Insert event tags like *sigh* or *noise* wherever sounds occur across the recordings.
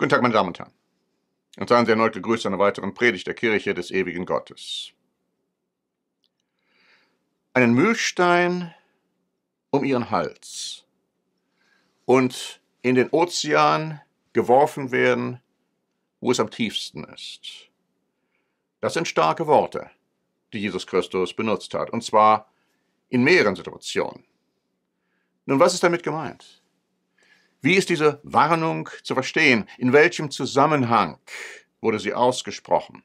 Guten Tag, meine Damen und Herren. Und seien Sie erneut gegrüßt zu einer weiteren Predigt der Kirche des ewigen Gottes. Einen Mühlstein um ihren Hals und in den Ozean geworfen werden, wo es am tiefsten ist. Das sind starke Worte, die Jesus Christus benutzt hat, und zwar in mehreren Situationen. Nun, was ist damit gemeint? Wie ist diese Warnung zu verstehen? In welchem Zusammenhang wurde sie ausgesprochen?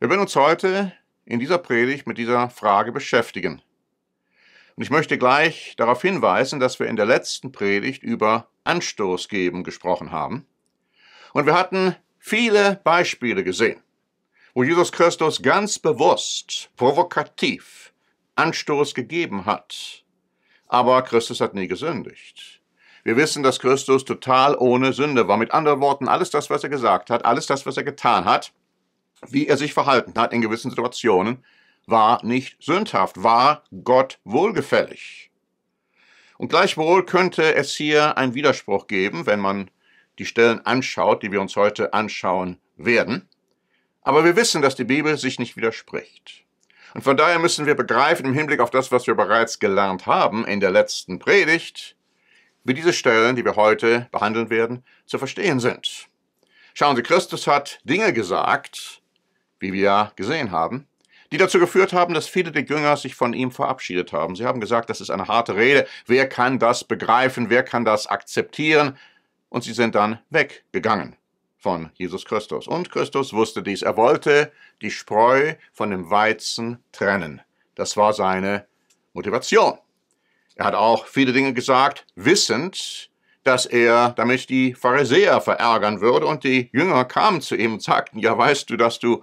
Wir werden uns heute in dieser Predigt mit dieser Frage beschäftigen. Und ich möchte gleich darauf hinweisen, dass wir in der letzten Predigt über Anstoß geben gesprochen haben. Und wir hatten viele Beispiele gesehen, wo Jesus Christus ganz bewusst, provokativ Anstoß gegeben hat. Aber Christus hat nie gesündigt. Wir wissen, dass Christus total ohne Sünde war. Mit anderen Worten, alles das, was er gesagt hat, alles das, was er getan hat, wie er sich verhalten hat in gewissen Situationen, war nicht sündhaft, war Gott wohlgefällig. Und gleichwohl könnte es hier einen Widerspruch geben, wenn man die Stellen anschaut, die wir uns heute anschauen werden. Aber wir wissen, dass die Bibel sich nicht widerspricht. Und von daher müssen wir begreifen im Hinblick auf das, was wir bereits gelernt haben in der letzten Predigt, wie diese Stellen, die wir heute behandeln werden, zu verstehen sind. Schauen Sie, Christus hat Dinge gesagt, wie wir gesehen haben, die dazu geführt haben, dass viele der Jünger sich von ihm verabschiedet haben. Sie haben gesagt, das ist eine harte Rede, wer kann das begreifen, wer kann das akzeptieren? Und sie sind dann weggegangen von Jesus Christus. Und Christus wusste dies. Er wollte die Spreu von dem Weizen trennen. Das war seine Motivation. Er hat auch viele Dinge gesagt, wissend, dass er damit die Pharisäer verärgern würde. Und die Jünger kamen zu ihm und sagten, ja weißt du, dass du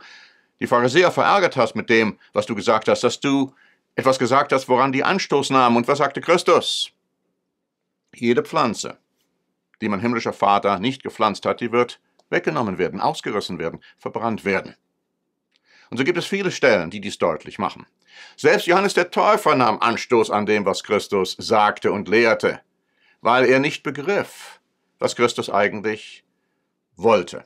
die Pharisäer verärgert hast mit dem, was du gesagt hast, dass du etwas gesagt hast, woran die Anstoß nahmen. Und was sagte Christus? Jede Pflanze, die mein himmlischer Vater nicht gepflanzt hat, die wird weggenommen werden, ausgerissen werden, verbrannt werden. Und so gibt es viele Stellen, die dies deutlich machen. Selbst Johannes der Täufer nahm Anstoß an dem, was Christus sagte und lehrte, weil er nicht begriff, was Christus eigentlich wollte.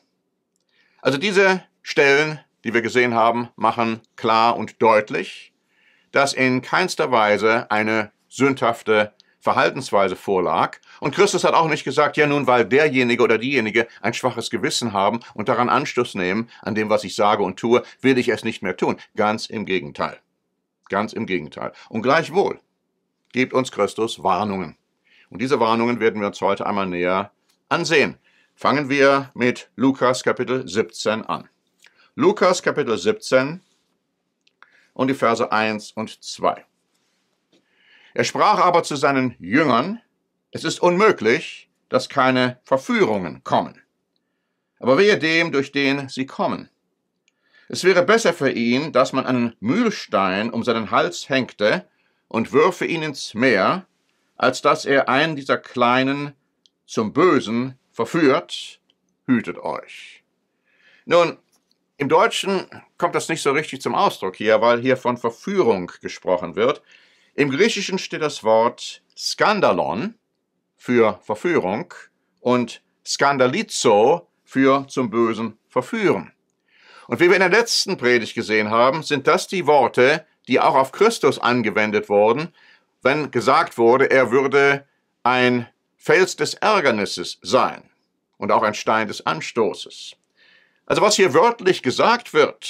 Also diese Stellen, die wir gesehen haben, machen klar und deutlich, dass in keinster Weise eine sündhafte Verhaltensweise vorlag. Und Christus hat auch nicht gesagt, ja nun, weil derjenige oder diejenige ein schwaches Gewissen haben und daran Anstoß nehmen, an dem, was ich sage und tue, will ich es nicht mehr tun. Ganz im Gegenteil. Ganz im Gegenteil. Und gleichwohl gibt uns Christus Warnungen. Und diese Warnungen werden wir uns heute einmal näher ansehen. Fangen wir mit Lukas Kapitel 17 an. Lukas Kapitel 17 und die Verse 1 und 2. Er sprach aber zu seinen Jüngern, es ist unmöglich, dass keine Verführungen kommen. Aber wehe dem, durch den sie kommen. Es wäre besser für ihn, dass man einen Mühlstein um seinen Hals hängte und würfe ihn ins Meer, als dass er einen dieser kleinen zum Bösen verführt, hütet euch. Nun, im Deutschen kommt das nicht so richtig zum Ausdruck hier, weil hier von Verführung gesprochen wird. Im Griechischen steht das Wort Skandalon für Verführung und Skandalizo für zum Bösen verführen. Und wie wir in der letzten Predigt gesehen haben, sind das die Worte, die auch auf Christus angewendet wurden, wenn gesagt wurde, er würde ein Fels des Ärgernisses sein und auch ein Stein des Anstoßes. Also was hier wörtlich gesagt wird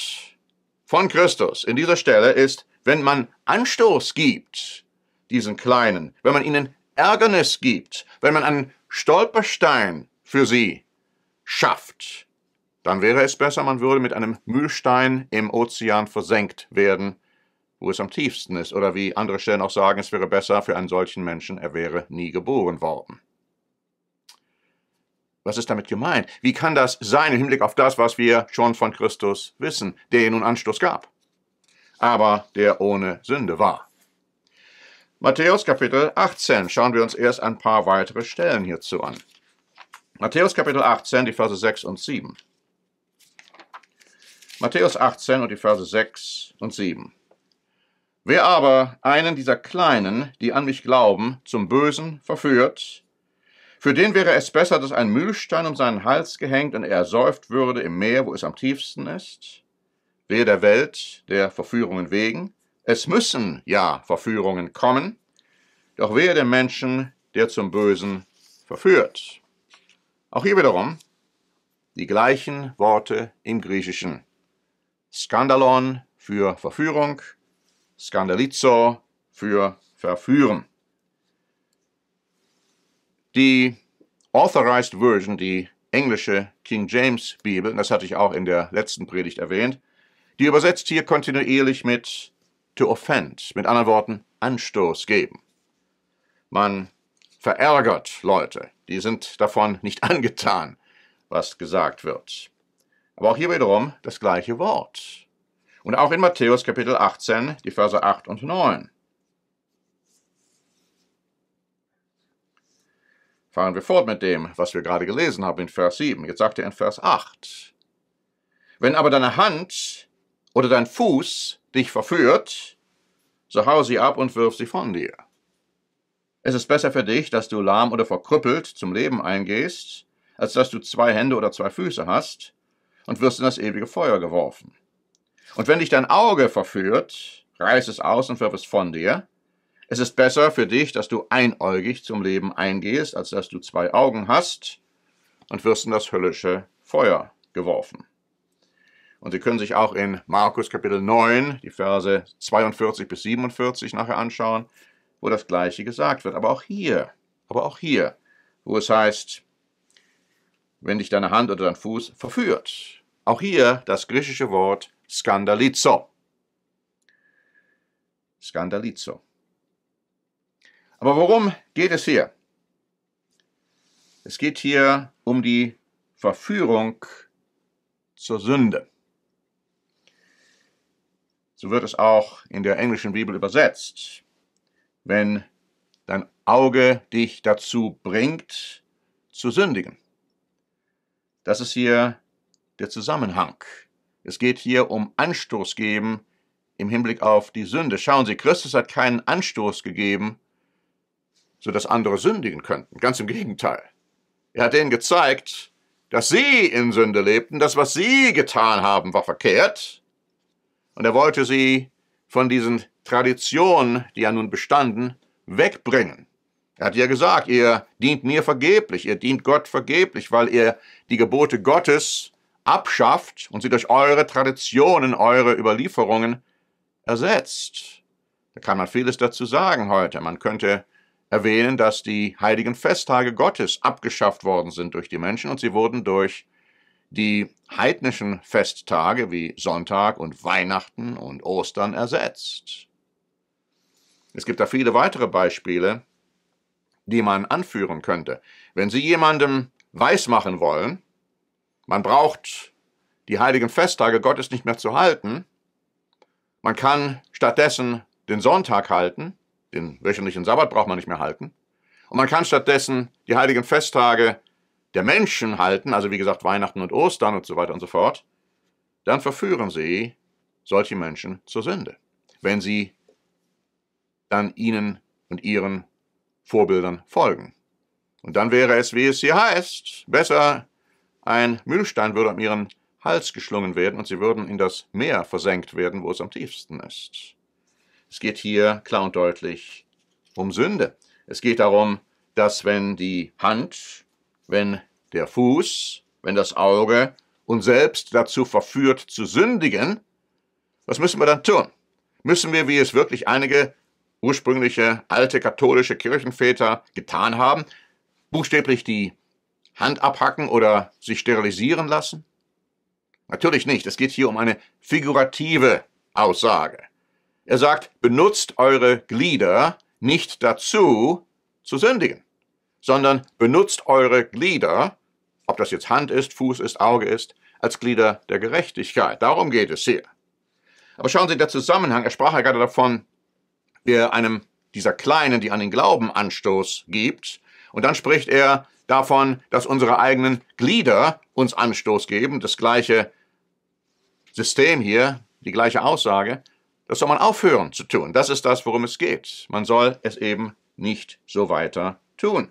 von Christus in dieser Stelle ist, wenn man Anstoß gibt, diesen Kleinen, wenn man ihnen Ärgernis gibt, wenn man einen Stolperstein für sie schafft, dann wäre es besser, man würde mit einem Mühlstein im Ozean versenkt werden, wo es am tiefsten ist, oder wie andere Stellen auch sagen, es wäre besser für einen solchen Menschen, er wäre nie geboren worden. Was ist damit gemeint? Wie kann das sein im Hinblick auf das, was wir schon von Christus wissen, der ihr nun Anstoß gab? aber der ohne Sünde war. Matthäus Kapitel 18 schauen wir uns erst ein paar weitere Stellen hierzu an. Matthäus Kapitel 18, die Verse 6 und 7. Matthäus 18 und die Verse 6 und 7. Wer aber einen dieser Kleinen, die an mich glauben, zum Bösen verführt, für den wäre es besser, dass ein Mühlstein um seinen Hals gehängt und er ersäuft würde im Meer, wo es am tiefsten ist wehe der Welt, der Verführungen wegen. Es müssen ja Verführungen kommen, doch wehe dem Menschen, der zum Bösen verführt. Auch hier wiederum die gleichen Worte im Griechischen. Skandalon für Verführung, Skandalizo für Verführen. Die Authorized Version, die englische King James Bibel, das hatte ich auch in der letzten Predigt erwähnt, die übersetzt hier kontinuierlich mit to offend, mit anderen Worten Anstoß geben. Man verärgert Leute, die sind davon nicht *laughs* angetan, was gesagt wird. Aber auch hier wiederum das gleiche Wort. Und auch in Matthäus Kapitel 18, die Verse 8 und 9. Fahren wir fort mit dem, was wir gerade gelesen haben in Vers 7. Jetzt sagt er in Vers 8. Wenn aber deine Hand oder dein Fuß dich verführt, so hau sie ab und wirf sie von dir. Es ist besser für dich, dass du lahm oder verkrüppelt zum Leben eingehst, als dass du zwei Hände oder zwei Füße hast und wirst in das ewige Feuer geworfen. Und wenn dich dein Auge verführt, reiß es aus und wirf es von dir. Es ist besser für dich, dass du einäugig zum Leben eingehst, als dass du zwei Augen hast und wirst in das höllische Feuer geworfen. Und Sie können sich auch in Markus Kapitel 9 die Verse 42 bis 47 nachher anschauen, wo das Gleiche gesagt wird. Aber auch hier, aber auch hier, wo es heißt, wenn dich deine Hand oder dein Fuß verführt. Auch hier das griechische Wort skandalizo. Skandalizo. Aber worum geht es hier? Es geht hier um die Verführung zur Sünde. So wird es auch in der englischen Bibel übersetzt. Wenn dein Auge dich dazu bringt, zu sündigen. Das ist hier der Zusammenhang. Es geht hier um Anstoß geben im Hinblick auf die Sünde. Schauen Sie, Christus hat keinen Anstoß gegeben, sodass andere sündigen könnten. Ganz im Gegenteil. Er hat ihnen gezeigt, dass sie in Sünde lebten, das, was sie getan haben, war verkehrt und er wollte sie von diesen Traditionen, die ja nun bestanden, wegbringen. Er hat ja gesagt, ihr dient mir vergeblich, ihr dient Gott vergeblich, weil ihr die Gebote Gottes abschafft und sie durch eure Traditionen, eure Überlieferungen ersetzt. Da kann man vieles dazu sagen heute. Man könnte erwähnen, dass die heiligen Festtage Gottes abgeschafft worden sind durch die Menschen und sie wurden durch die heidnischen Festtage wie Sonntag und Weihnachten und Ostern ersetzt. Es gibt da viele weitere Beispiele, die man anführen könnte. Wenn Sie jemandem weismachen wollen, man braucht die heiligen Festtage Gottes nicht mehr zu halten, man kann stattdessen den Sonntag halten, den wöchentlichen Sabbat braucht man nicht mehr halten, und man kann stattdessen die heiligen Festtage der Menschen halten, also wie gesagt Weihnachten und Ostern und so weiter und so fort, dann verführen sie solche Menschen zur Sünde, wenn sie dann ihnen und ihren Vorbildern folgen. Und dann wäre es, wie es hier heißt, besser, ein Mühlstein würde um ihren Hals geschlungen werden und sie würden in das Meer versenkt werden, wo es am tiefsten ist. Es geht hier klar und deutlich um Sünde. Es geht darum, dass wenn die Hand wenn der Fuß, wenn das Auge uns selbst dazu verführt zu sündigen, was müssen wir dann tun? Müssen wir, wie es wirklich einige ursprüngliche alte katholische Kirchenväter getan haben, buchstäblich die Hand abhacken oder sich sterilisieren lassen? Natürlich nicht, es geht hier um eine figurative Aussage. Er sagt, benutzt eure Glieder nicht dazu zu sündigen sondern benutzt eure Glieder, ob das jetzt Hand ist, Fuß ist, Auge ist, als Glieder der Gerechtigkeit. Darum geht es hier. Aber schauen Sie, der Zusammenhang, er sprach ja gerade davon, der einem dieser Kleinen, die an den Glauben Anstoß gibt. Und dann spricht er davon, dass unsere eigenen Glieder uns Anstoß geben. Das gleiche System hier, die gleiche Aussage. Das soll man aufhören zu tun. Das ist das, worum es geht. Man soll es eben nicht so weiter tun.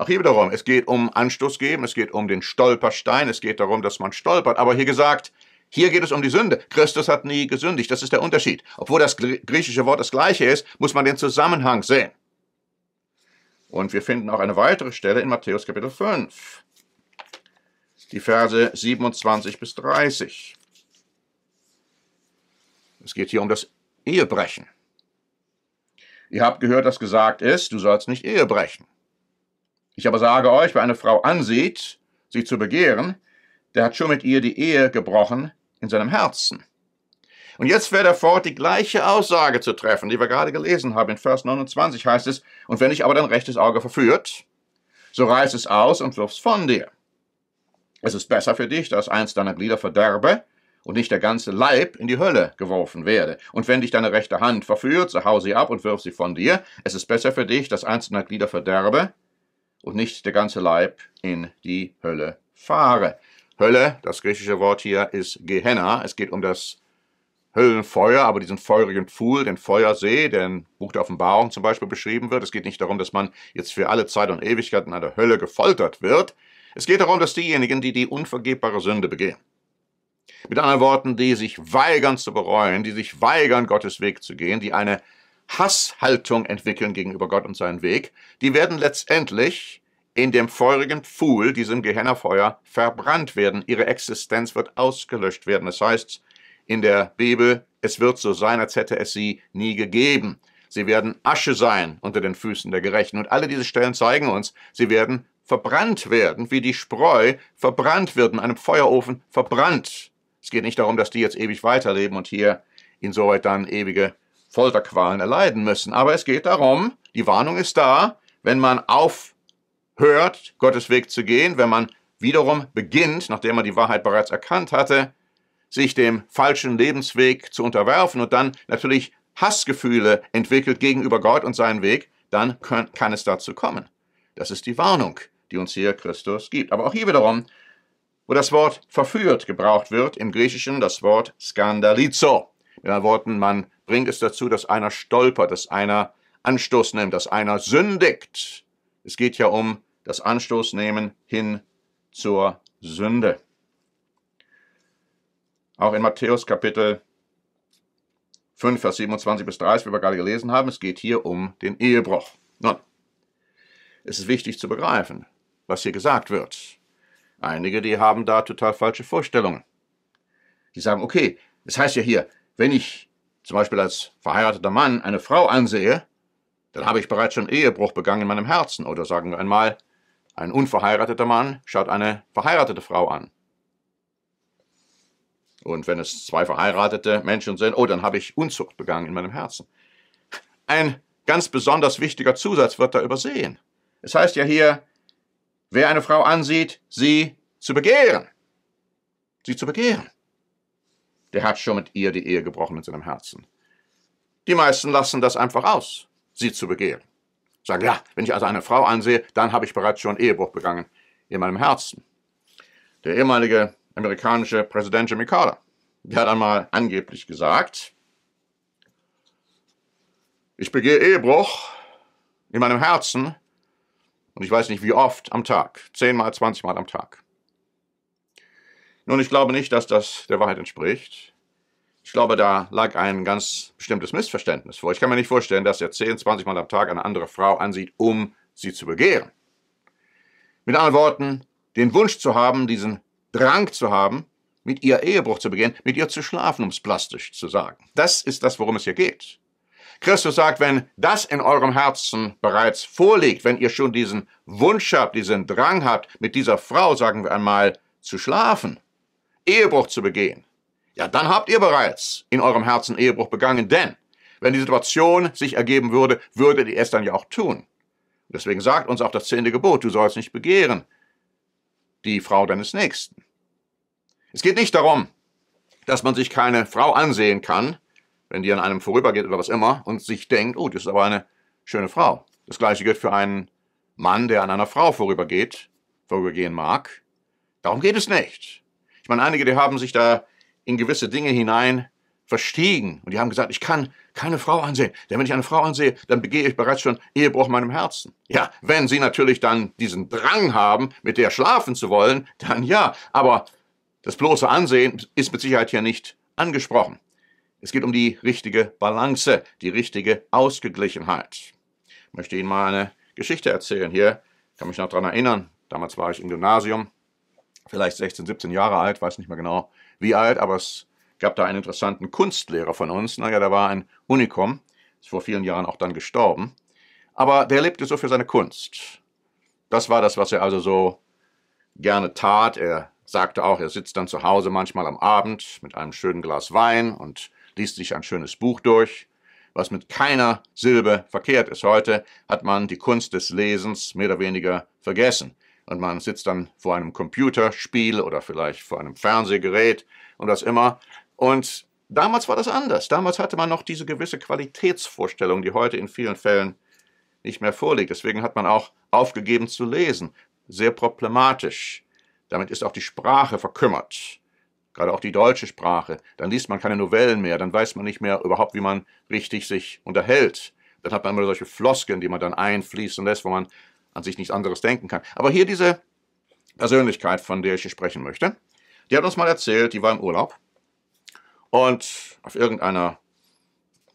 Auch hier wiederum, es geht um Anstoß geben, es geht um den Stolperstein, es geht darum, dass man stolpert. Aber hier gesagt, hier geht es um die Sünde. Christus hat nie gesündigt. Das ist der Unterschied. Obwohl das griechische Wort das gleiche ist, muss man den Zusammenhang sehen. Und wir finden auch eine weitere Stelle in Matthäus Kapitel 5, die Verse 27 bis 30. Es geht hier um das Ehebrechen. Ihr habt gehört, dass gesagt ist, du sollst nicht Ehebrechen. Ich aber sage euch, wer eine Frau ansieht, sie zu begehren, der hat schon mit ihr die Ehe gebrochen in seinem Herzen. Und jetzt fährt er fort, die gleiche Aussage zu treffen, die wir gerade gelesen haben. In Vers 29 heißt es, und wenn dich aber dein rechtes Auge verführt, so reiß es aus und wirf's von dir. Es ist besser für dich, dass eins deiner Glieder verderbe und nicht der ganze Leib in die Hölle geworfen werde. Und wenn dich deine rechte Hand verführt, so hau sie ab und wirf sie von dir. Es ist besser für dich, dass eins deiner Glieder verderbe und nicht der ganze Leib in die Hölle fahre. Hölle, das griechische Wort hier ist Gehenna. Es geht um das Höllenfeuer, aber diesen feurigen Pfuhl, den Feuersee, der im Buch der Offenbarung zum Beispiel beschrieben wird. Es geht nicht darum, dass man jetzt für alle Zeit und Ewigkeit in einer Hölle gefoltert wird. Es geht darum, dass diejenigen, die die unvergebbare Sünde begehen, mit anderen Worten, die sich weigern zu bereuen, die sich weigern, Gottes Weg zu gehen, die eine Hasshaltung entwickeln gegenüber Gott und seinen Weg, die werden letztendlich in dem feurigen Pfuhl, diesem Gehennerfeuer, verbrannt werden. Ihre Existenz wird ausgelöscht werden. Das heißt in der Bibel, es wird so sein, als hätte es sie nie gegeben. Sie werden Asche sein unter den Füßen der Gerechten. Und alle diese Stellen zeigen uns, sie werden verbrannt werden, wie die Spreu verbrannt wird, in einem Feuerofen verbrannt. Es geht nicht darum, dass die jetzt ewig weiterleben und hier insoweit dann ewige Folterqualen erleiden müssen. Aber es geht darum, die Warnung ist da, wenn man aufhört, Gottes Weg zu gehen, wenn man wiederum beginnt, nachdem man die Wahrheit bereits erkannt hatte, sich dem falschen Lebensweg zu unterwerfen und dann natürlich Hassgefühle entwickelt gegenüber Gott und seinem Weg, dann kann es dazu kommen. Das ist die Warnung, die uns hier Christus gibt. Aber auch hier wiederum, wo das Wort verführt gebraucht wird, im Griechischen das Wort skandalizo. Mit anderen Worten, man bringt es dazu, dass einer stolpert, dass einer Anstoß nimmt, dass einer sündigt. Es geht ja um das Anstoßnehmen hin zur Sünde. Auch in Matthäus Kapitel 5, Vers 27 bis 30, wie wir gerade gelesen haben, es geht hier um den Ehebruch. Nun, es ist wichtig zu begreifen, was hier gesagt wird. Einige, die haben da total falsche Vorstellungen. Die sagen, okay, es das heißt ja hier, wenn ich zum Beispiel als verheirateter Mann eine Frau ansehe, dann habe ich bereits schon Ehebruch begangen in meinem Herzen. Oder sagen wir einmal, ein unverheirateter Mann schaut eine verheiratete Frau an. Und wenn es zwei verheiratete Menschen sind, oh, dann habe ich Unzucht begangen in meinem Herzen. Ein ganz besonders wichtiger Zusatz wird da übersehen. Es heißt ja hier, wer eine Frau ansieht, sie zu begehren. Sie zu begehren. Der hat schon mit ihr die Ehe gebrochen in seinem Herzen. Die meisten lassen das einfach aus, sie zu begehren. Sagen, ja, wenn ich also eine Frau ansehe, dann habe ich bereits schon Ehebruch begangen in meinem Herzen. Der ehemalige amerikanische Präsident Jimmy Carter, der hat einmal angeblich gesagt, ich begehe Ehebruch in meinem Herzen und ich weiß nicht wie oft am Tag, zehnmal, zwanzigmal am Tag. Nun, ich glaube nicht, dass das der Wahrheit entspricht. Ich glaube, da lag ein ganz bestimmtes Missverständnis vor. Ich kann mir nicht vorstellen, dass er 10, 20 Mal am Tag eine andere Frau ansieht, um sie zu begehren. Mit anderen Worten, den Wunsch zu haben, diesen Drang zu haben, mit ihr Ehebruch zu begehen, mit ihr zu schlafen, um es plastisch zu sagen. Das ist das, worum es hier geht. Christus sagt, wenn das in eurem Herzen bereits vorliegt, wenn ihr schon diesen Wunsch habt, diesen Drang habt, mit dieser Frau, sagen wir einmal, zu schlafen, Ehebruch zu begehen, ja, dann habt ihr bereits in eurem Herzen Ehebruch begangen, denn wenn die Situation sich ergeben würde, würdet ihr es dann ja auch tun. Deswegen sagt uns auch das zehnte Gebot, du sollst nicht begehren die Frau deines Nächsten. Es geht nicht darum, dass man sich keine Frau ansehen kann, wenn die an einem vorübergeht oder was immer, und sich denkt, oh, das ist aber eine schöne Frau. Das gleiche gilt für einen Mann, der an einer Frau vorübergeht, vorübergehen mag. Darum geht es nicht. Ich meine, einige, die haben sich da in gewisse Dinge hinein verstiegen und die haben gesagt, ich kann keine Frau ansehen. Denn wenn ich eine Frau ansehe, dann begehe ich bereits schon Ehebruch meinem Herzen. Ja, wenn sie natürlich dann diesen Drang haben, mit der schlafen zu wollen, dann ja. Aber das bloße Ansehen ist mit Sicherheit hier nicht angesprochen. Es geht um die richtige Balance, die richtige Ausgeglichenheit. Ich möchte Ihnen mal eine Geschichte erzählen. Hier kann mich noch daran erinnern. Damals war ich im Gymnasium vielleicht 16, 17 Jahre alt, weiß nicht mehr genau wie alt, aber es gab da einen interessanten Kunstlehrer von uns. Naja, der war ein Unikum, ist vor vielen Jahren auch dann gestorben. Aber der lebte so für seine Kunst. Das war das, was er also so gerne tat. Er sagte auch, er sitzt dann zu Hause manchmal am Abend mit einem schönen Glas Wein und liest sich ein schönes Buch durch. Was mit keiner Silbe verkehrt ist. Heute hat man die Kunst des Lesens mehr oder weniger vergessen und man sitzt dann vor einem Computerspiel oder vielleicht vor einem Fernsehgerät und was immer. Und damals war das anders. Damals hatte man noch diese gewisse Qualitätsvorstellung, die heute in vielen Fällen nicht mehr vorliegt. Deswegen hat man auch aufgegeben zu lesen. Sehr problematisch. Damit ist auch die Sprache verkümmert. Gerade auch die deutsche Sprache. Dann liest man keine Novellen mehr. Dann weiß man nicht mehr überhaupt, wie man richtig sich unterhält. Dann hat man immer solche Floskeln, die man dann einfließen lässt, wo man an sich nichts anderes denken kann. Aber hier diese Persönlichkeit, von der ich hier sprechen möchte, die hat uns mal erzählt, die war im Urlaub und auf irgendeiner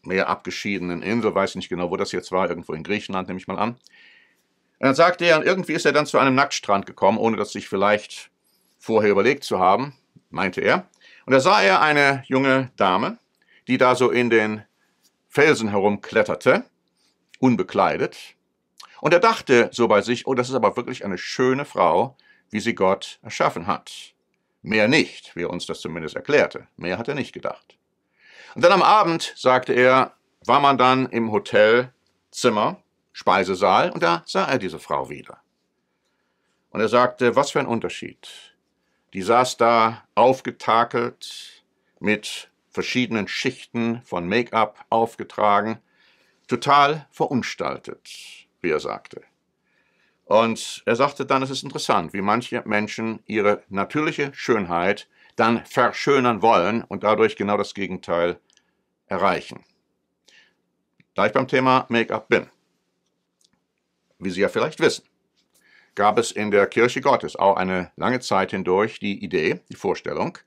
mehr abgeschiedenen Insel, weiß ich nicht genau, wo das jetzt war, irgendwo in Griechenland, nehme ich mal an. Und dann sagte er, irgendwie ist er dann zu einem Nacktstrand gekommen, ohne das sich vielleicht vorher überlegt zu haben, meinte er. Und da sah er eine junge Dame, die da so in den Felsen herumkletterte, unbekleidet, und er dachte so bei sich, oh, das ist aber wirklich eine schöne Frau, wie sie Gott erschaffen hat. Mehr nicht, wie er uns das zumindest erklärte. Mehr hat er nicht gedacht. Und dann am Abend, sagte er, war man dann im Hotelzimmer, Speisesaal, und da sah er diese Frau wieder. Und er sagte, was für ein Unterschied. Die saß da aufgetakelt, mit verschiedenen Schichten von Make-up aufgetragen, total verunstaltet wie er sagte. Und er sagte dann, es ist interessant, wie manche Menschen ihre natürliche Schönheit dann verschönern wollen und dadurch genau das Gegenteil erreichen. Da ich beim Thema Make-up bin, wie Sie ja vielleicht wissen, gab es in der Kirche Gottes auch eine lange Zeit hindurch die Idee, die Vorstellung,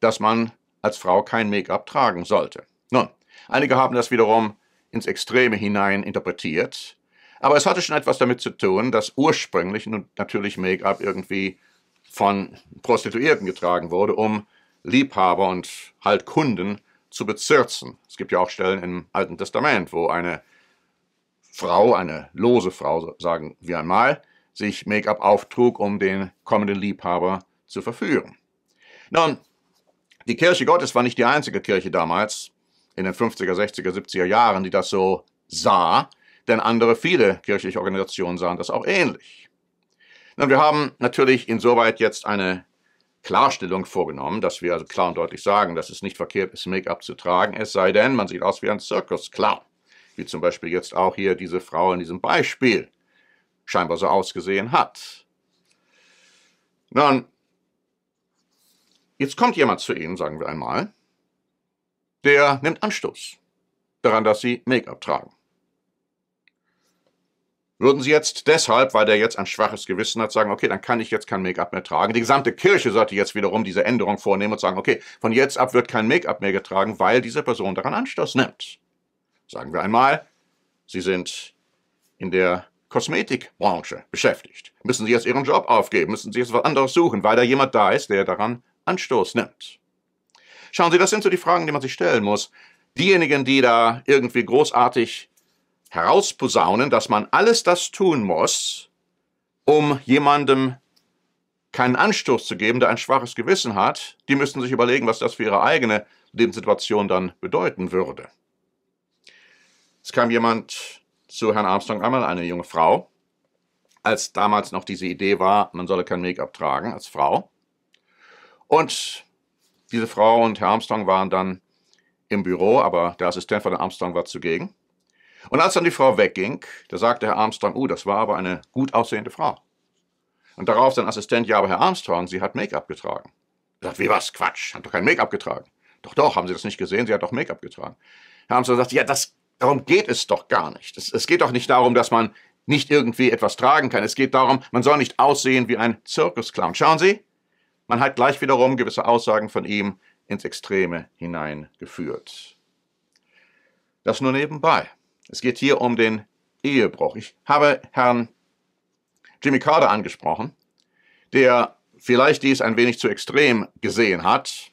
dass man als Frau kein Make-up tragen sollte. Nun, einige haben das wiederum ins Extreme hinein interpretiert aber es hatte schon etwas damit zu tun, dass ursprünglich natürlich Make-up irgendwie von Prostituierten getragen wurde, um Liebhaber und halt Kunden zu bezirzen. Es gibt ja auch Stellen im Alten Testament, wo eine Frau, eine lose Frau, sagen wir einmal, sich Make-up auftrug, um den kommenden Liebhaber zu verführen. Nun, die Kirche Gottes war nicht die einzige Kirche damals, in den 50er, 60er, 70er Jahren, die das so sah denn andere viele kirchliche Organisationen sahen das auch ähnlich. Und wir haben natürlich insoweit jetzt eine Klarstellung vorgenommen, dass wir also klar und deutlich sagen, dass es nicht verkehrt ist, Make-up zu tragen, es sei denn, man sieht aus wie ein Zirkus, klar. Wie zum Beispiel jetzt auch hier diese Frau in diesem Beispiel scheinbar so ausgesehen hat. Nun, jetzt kommt jemand zu Ihnen, sagen wir einmal, der nimmt Anstoß daran, dass Sie Make-up tragen. Würden sie jetzt deshalb, weil der jetzt ein schwaches Gewissen hat, sagen, okay, dann kann ich jetzt kein Make-up mehr tragen. Die gesamte Kirche sollte jetzt wiederum diese Änderung vornehmen und sagen, okay, von jetzt ab wird kein Make-up mehr getragen, weil diese Person daran Anstoß nimmt. Sagen wir einmal, sie sind in der Kosmetikbranche beschäftigt. Müssen sie jetzt ihren Job aufgeben? Müssen sie jetzt was anderes suchen, weil da jemand da ist, der daran Anstoß nimmt? Schauen Sie, das sind so die Fragen, die man sich stellen muss. Diejenigen, die da irgendwie großartig herausposaunen, dass man alles das tun muss, um jemandem keinen Anstoß zu geben, der ein schwaches Gewissen hat, die müssten sich überlegen, was das für ihre eigene Lebenssituation dann bedeuten würde. Es kam jemand zu Herrn Armstrong einmal, eine junge Frau, als damals noch diese Idee war, man solle kein Make-up tragen als Frau. Und diese Frau und Herr Armstrong waren dann im Büro, aber der Assistent von Herrn Armstrong war zugegen. Und als dann die Frau wegging, da sagte Herr Armstrong, oh, das war aber eine gut aussehende Frau. Und darauf sein Assistent, ja, aber Herr Armstrong, sie hat Make-up getragen. Er sagt, wie was, Quatsch, hat doch kein Make-up getragen. Doch, doch, haben Sie das nicht gesehen, sie hat doch Make-up getragen. Herr Armstrong sagt, ja, das, darum geht es doch gar nicht. Es, es geht doch nicht darum, dass man nicht irgendwie etwas tragen kann. Es geht darum, man soll nicht aussehen wie ein Zirkusclown. Schauen Sie, man hat gleich wiederum gewisse Aussagen von ihm ins Extreme hineingeführt. Das nur nebenbei. Es geht hier um den Ehebruch. Ich habe Herrn Jimmy Carter angesprochen, der vielleicht dies ein wenig zu extrem gesehen hat.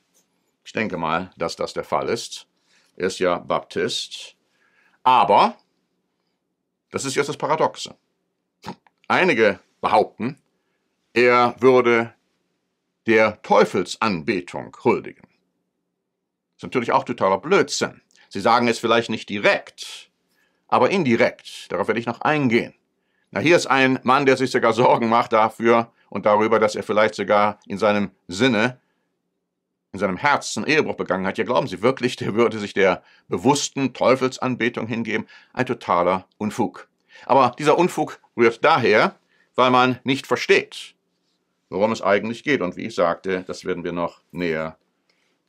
Ich denke mal, dass das der Fall ist. Er ist ja Baptist. Aber das ist jetzt das Paradoxe. Einige behaupten, er würde der Teufelsanbetung huldigen. Das ist natürlich auch totaler Blödsinn. Sie sagen es vielleicht nicht direkt, aber indirekt. Darauf werde ich noch eingehen. Na, hier ist ein Mann, der sich sogar Sorgen macht dafür und darüber, dass er vielleicht sogar in seinem Sinne, in seinem Herzen Ehebruch begangen hat. Ja, glauben Sie wirklich, der würde sich der bewussten Teufelsanbetung hingeben? Ein totaler Unfug. Aber dieser Unfug rührt daher, weil man nicht versteht, worum es eigentlich geht. Und wie ich sagte, das werden wir noch näher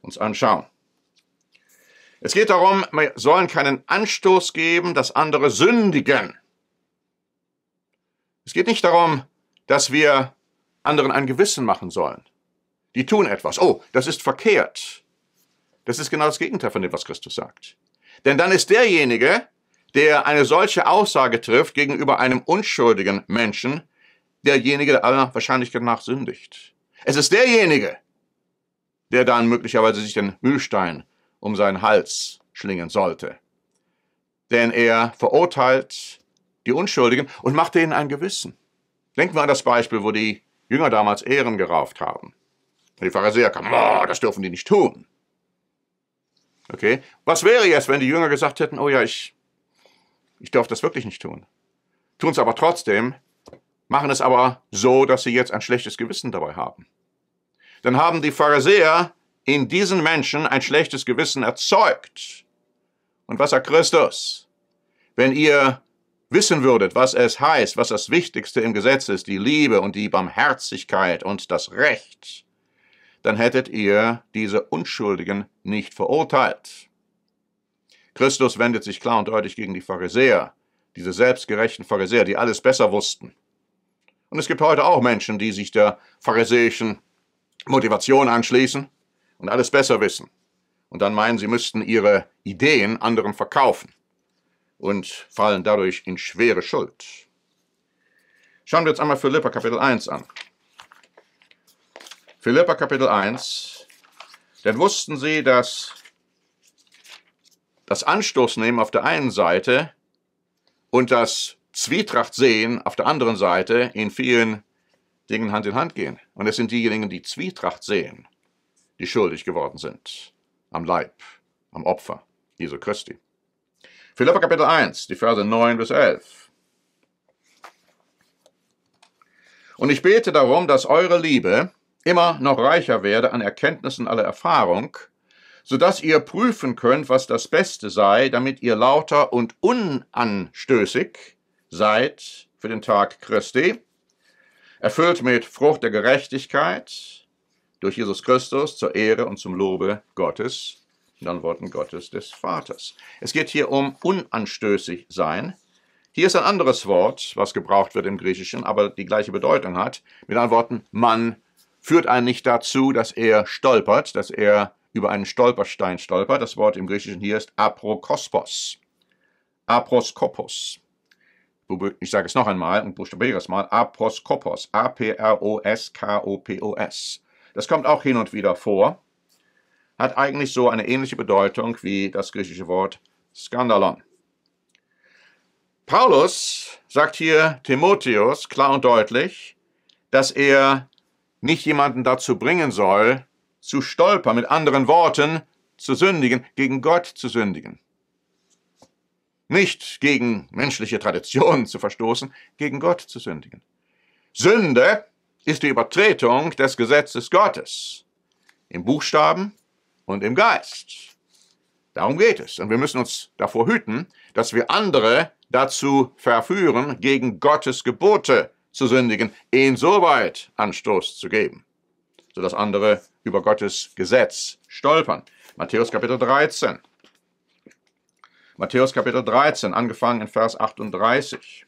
uns anschauen. Es geht darum, wir sollen keinen Anstoß geben, dass andere sündigen. Es geht nicht darum, dass wir anderen ein Gewissen machen sollen. Die tun etwas. Oh, das ist verkehrt. Das ist genau das Gegenteil von dem, was Christus sagt. Denn dann ist derjenige, der eine solche Aussage trifft gegenüber einem unschuldigen Menschen, derjenige, der aller Wahrscheinlichkeit nach sündigt. Es ist derjenige, der dann möglicherweise sich den Mühlstein um seinen Hals schlingen sollte. Denn er verurteilt die Unschuldigen und macht ihnen ein Gewissen. Denken wir an das Beispiel, wo die Jünger damals Ehren gerauft haben. Die Pharisäer kamen, oh, das dürfen die nicht tun. Okay, was wäre jetzt, wenn die Jünger gesagt hätten, oh ja, ich, ich darf das wirklich nicht tun. Tun es aber trotzdem, machen es aber so, dass sie jetzt ein schlechtes Gewissen dabei haben. Dann haben die Pharisäer in diesen Menschen ein schlechtes Gewissen erzeugt. Und was sagt Christus? Wenn ihr wissen würdet, was es heißt, was das Wichtigste im Gesetz ist, die Liebe und die Barmherzigkeit und das Recht, dann hättet ihr diese Unschuldigen nicht verurteilt. Christus wendet sich klar und deutlich gegen die Pharisäer, diese selbstgerechten Pharisäer, die alles besser wussten. Und es gibt heute auch Menschen, die sich der pharisäischen Motivation anschließen und alles besser wissen und dann meinen, sie müssten ihre Ideen anderen verkaufen und fallen dadurch in schwere Schuld. Schauen wir jetzt einmal Philippa Kapitel 1 an. Philippa Kapitel 1, denn wussten sie, dass das Anstoßnehmen auf der einen Seite und das Zwietracht sehen auf der anderen Seite in vielen Dingen Hand in Hand gehen. Und es sind diejenigen, die Zwietracht sehen, die schuldig geworden sind. Am Leib, am Opfer Jesu Christi. Philippa Kapitel 1, die Verse 9 bis 11. Und ich bete darum, dass eure Liebe immer noch reicher werde an Erkenntnissen aller Erfahrung, so dass ihr prüfen könnt, was das Beste sei, damit ihr lauter und unanstößig seid für den Tag Christi, erfüllt mit Frucht der Gerechtigkeit, durch Jesus Christus zur Ehre und zum Lobe Gottes, in anderen Worten Gottes des Vaters. Es geht hier um unanstößig sein. Hier ist ein anderes Wort, was gebraucht wird im Griechischen, aber die gleiche Bedeutung hat. Mit anderen Worten, man führt einen nicht dazu, dass er stolpert, dass er über einen Stolperstein stolpert. Das Wort im Griechischen hier ist aprokospos, aproskopos. Ich sage es noch einmal und buchstabiere es mal. Aproskopos, A-P-R-O-S-K-O-P-O-S. Das kommt auch hin und wieder vor, hat eigentlich so eine ähnliche Bedeutung wie das griechische Wort Skandalon. Paulus sagt hier Timotheus klar und deutlich, dass er nicht jemanden dazu bringen soll, zu stolpern, mit anderen Worten, zu sündigen, gegen Gott zu sündigen. Nicht gegen menschliche Traditionen zu verstoßen, gegen Gott zu sündigen. Sünde ist die Übertretung des Gesetzes Gottes im Buchstaben und im Geist. Darum geht es. Und wir müssen uns davor hüten, dass wir andere dazu verführen, gegen Gottes Gebote zu sündigen, insoweit Anstoß zu geben, sodass andere über Gottes Gesetz stolpern. Matthäus Kapitel 13. Matthäus Kapitel 13, angefangen in Vers 38.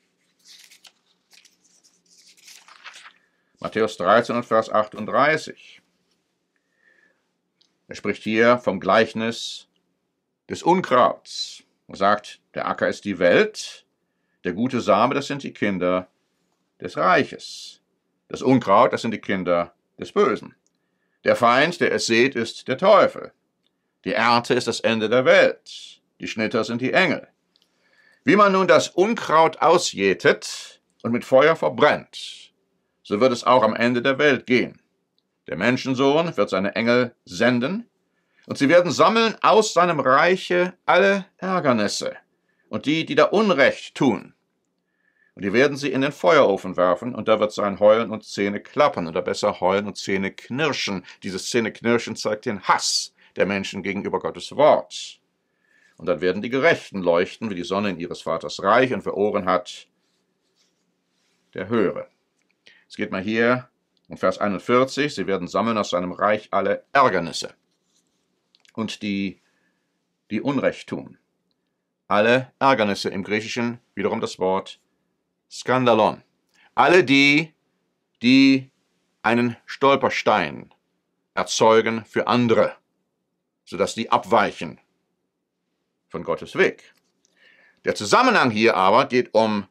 Matthäus 13 und Vers 38. Er spricht hier vom Gleichnis des Unkrauts und sagt, der Acker ist die Welt, der gute Same, das sind die Kinder des Reiches. Das Unkraut, das sind die Kinder des Bösen. Der Feind, der es seht, ist der Teufel. Die Ernte ist das Ende der Welt. Die Schnitter sind die Engel. Wie man nun das Unkraut ausjätet und mit Feuer verbrennt, so wird es auch am Ende der Welt gehen. Der Menschensohn wird seine Engel senden, und sie werden sammeln aus seinem Reiche alle Ärgernisse und die, die da Unrecht tun. Und die werden sie in den Feuerofen werfen, und da wird sein Heulen und Zähne klappern, oder besser Heulen und Zähne knirschen. Diese Zähne knirschen zeigt den Hass der Menschen gegenüber Gottes Wort. Und dann werden die Gerechten leuchten, wie die Sonne in ihres Vaters Reich, und wer Ohren hat, der höre. Es geht mal hier um Vers 41, sie werden sammeln aus seinem Reich alle Ärgernisse und die, die Unrecht tun. Alle Ärgernisse im Griechischen, wiederum das Wort Skandalon. Alle die, die einen Stolperstein erzeugen für andere, sodass die abweichen von Gottes Weg. Der Zusammenhang hier aber geht um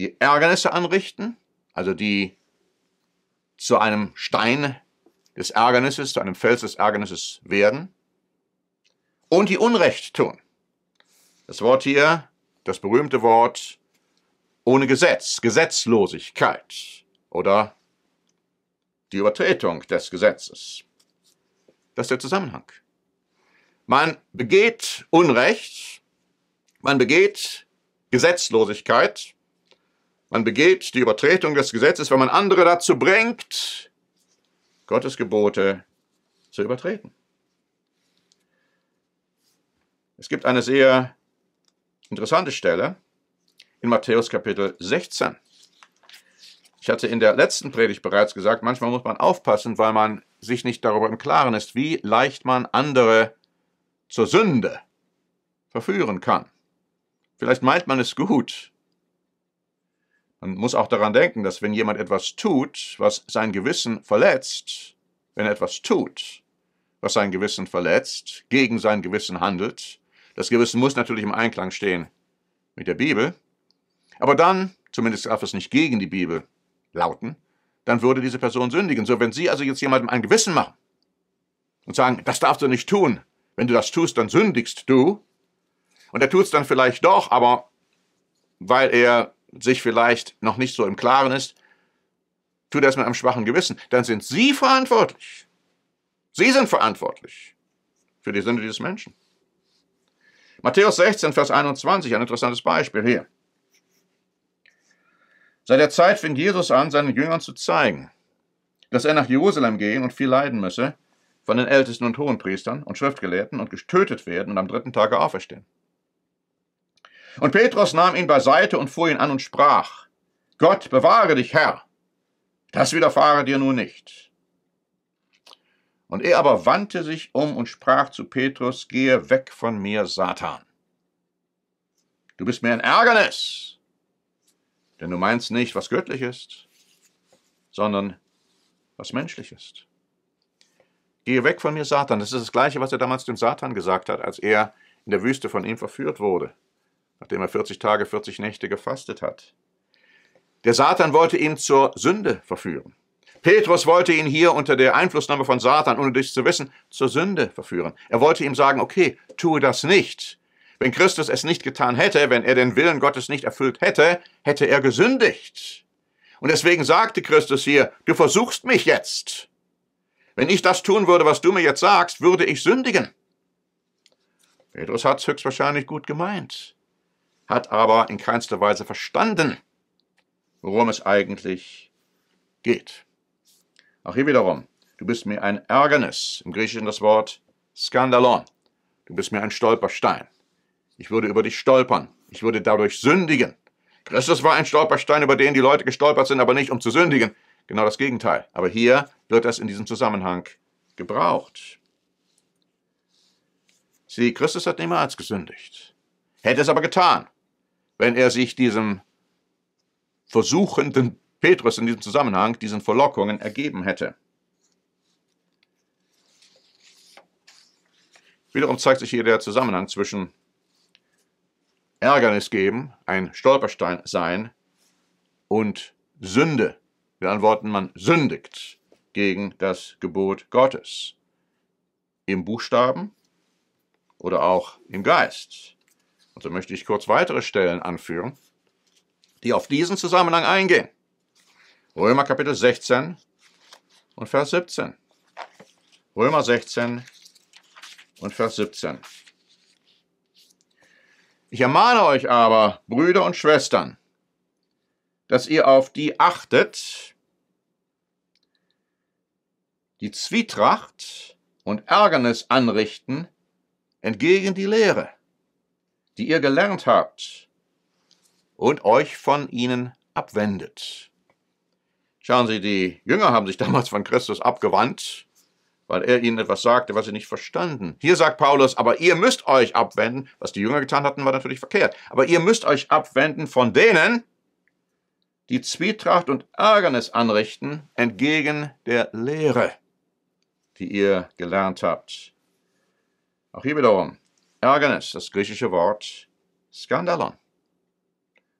die Ärgernisse anrichten, also die zu einem Stein des Ärgernisses, zu einem Fels des Ärgernisses werden und die Unrecht tun. Das Wort hier, das berühmte Wort ohne Gesetz, Gesetzlosigkeit oder die Übertretung des Gesetzes. Das ist der Zusammenhang. Man begeht Unrecht, man begeht Gesetzlosigkeit man begeht die Übertretung des Gesetzes, wenn man andere dazu bringt, Gottes Gebote zu übertreten. Es gibt eine sehr interessante Stelle in Matthäus Kapitel 16. Ich hatte in der letzten Predigt bereits gesagt, manchmal muss man aufpassen, weil man sich nicht darüber im Klaren ist, wie leicht man andere zur Sünde verführen kann. Vielleicht meint man es gut, man muss auch daran denken, dass wenn jemand etwas tut, was sein Gewissen verletzt, wenn er etwas tut, was sein Gewissen verletzt, gegen sein Gewissen handelt, das Gewissen muss natürlich im Einklang stehen mit der Bibel. Aber dann, zumindest darf es nicht gegen die Bibel lauten, dann würde diese Person sündigen. So, wenn Sie also jetzt jemandem ein Gewissen machen und sagen, das darfst du nicht tun, wenn du das tust, dann sündigst du. Und er tut es dann vielleicht doch, aber weil er sich vielleicht noch nicht so im Klaren ist, tut das mit einem schwachen Gewissen, dann sind Sie verantwortlich. Sie sind verantwortlich für die Sünde dieses Menschen. Matthäus 16, Vers 21, ein interessantes Beispiel hier. Seit der Zeit fing Jesus an, seinen Jüngern zu zeigen, dass er nach Jerusalem gehen und viel leiden müsse, von den Ältesten und Hohenpriestern und Schriftgelehrten und getötet werden und am dritten Tage auferstehen. Und Petrus nahm ihn beiseite und fuhr ihn an und sprach, Gott bewahre dich, Herr, das widerfahre dir nun nicht. Und er aber wandte sich um und sprach zu Petrus, gehe weg von mir, Satan. Du bist mir ein Ärgernis, denn du meinst nicht, was göttlich ist, sondern was menschlich ist. Gehe weg von mir, Satan. Das ist das Gleiche, was er damals dem Satan gesagt hat, als er in der Wüste von ihm verführt wurde nachdem er 40 Tage, 40 Nächte gefastet hat. Der Satan wollte ihn zur Sünde verführen. Petrus wollte ihn hier unter der Einflussnahme von Satan, ohne dich zu wissen, zur Sünde verführen. Er wollte ihm sagen, okay, tue das nicht. Wenn Christus es nicht getan hätte, wenn er den Willen Gottes nicht erfüllt hätte, hätte er gesündigt. Und deswegen sagte Christus hier, du versuchst mich jetzt. Wenn ich das tun würde, was du mir jetzt sagst, würde ich sündigen. Petrus hat es höchstwahrscheinlich gut gemeint hat aber in keinster Weise verstanden, worum es eigentlich geht. Auch hier wiederum, du bist mir ein Ärgernis, im Griechischen das Wort Skandalon. Du bist mir ein Stolperstein. Ich würde über dich stolpern. Ich würde dadurch sündigen. Christus war ein Stolperstein, über den die Leute gestolpert sind, aber nicht um zu sündigen. Genau das Gegenteil. Aber hier wird das in diesem Zusammenhang gebraucht. Sieh, Christus hat niemals gesündigt. Hätte es aber getan, wenn er sich diesem versuchenden Petrus in diesem Zusammenhang, diesen Verlockungen ergeben hätte. Wiederum zeigt sich hier der Zusammenhang zwischen Ärgernis geben, ein Stolperstein sein und Sünde. Mit anderen Worten, man sündigt gegen das Gebot Gottes. Im Buchstaben oder auch im Geist. Und so also möchte ich kurz weitere Stellen anführen, die auf diesen Zusammenhang eingehen. Römer Kapitel 16 und Vers 17. Römer 16 und Vers 17. Ich ermahne euch aber, Brüder und Schwestern, dass ihr auf die achtet, die Zwietracht und Ärgernis anrichten entgegen die Lehre die ihr gelernt habt, und euch von ihnen abwendet. Schauen Sie, die Jünger haben sich *laughs* damals von Christus abgewandt, weil er ihnen etwas sagte, was sie nicht verstanden. Hier sagt Paulus, aber ihr müsst euch abwenden. Was die Jünger getan hatten, war natürlich verkehrt. Aber ihr müsst euch abwenden von denen, die Zwietracht und Ärgernis anrichten, entgegen der Lehre, die ihr gelernt habt. Auch hier wiederum, Ärgernis, das griechische Wort Skandalon.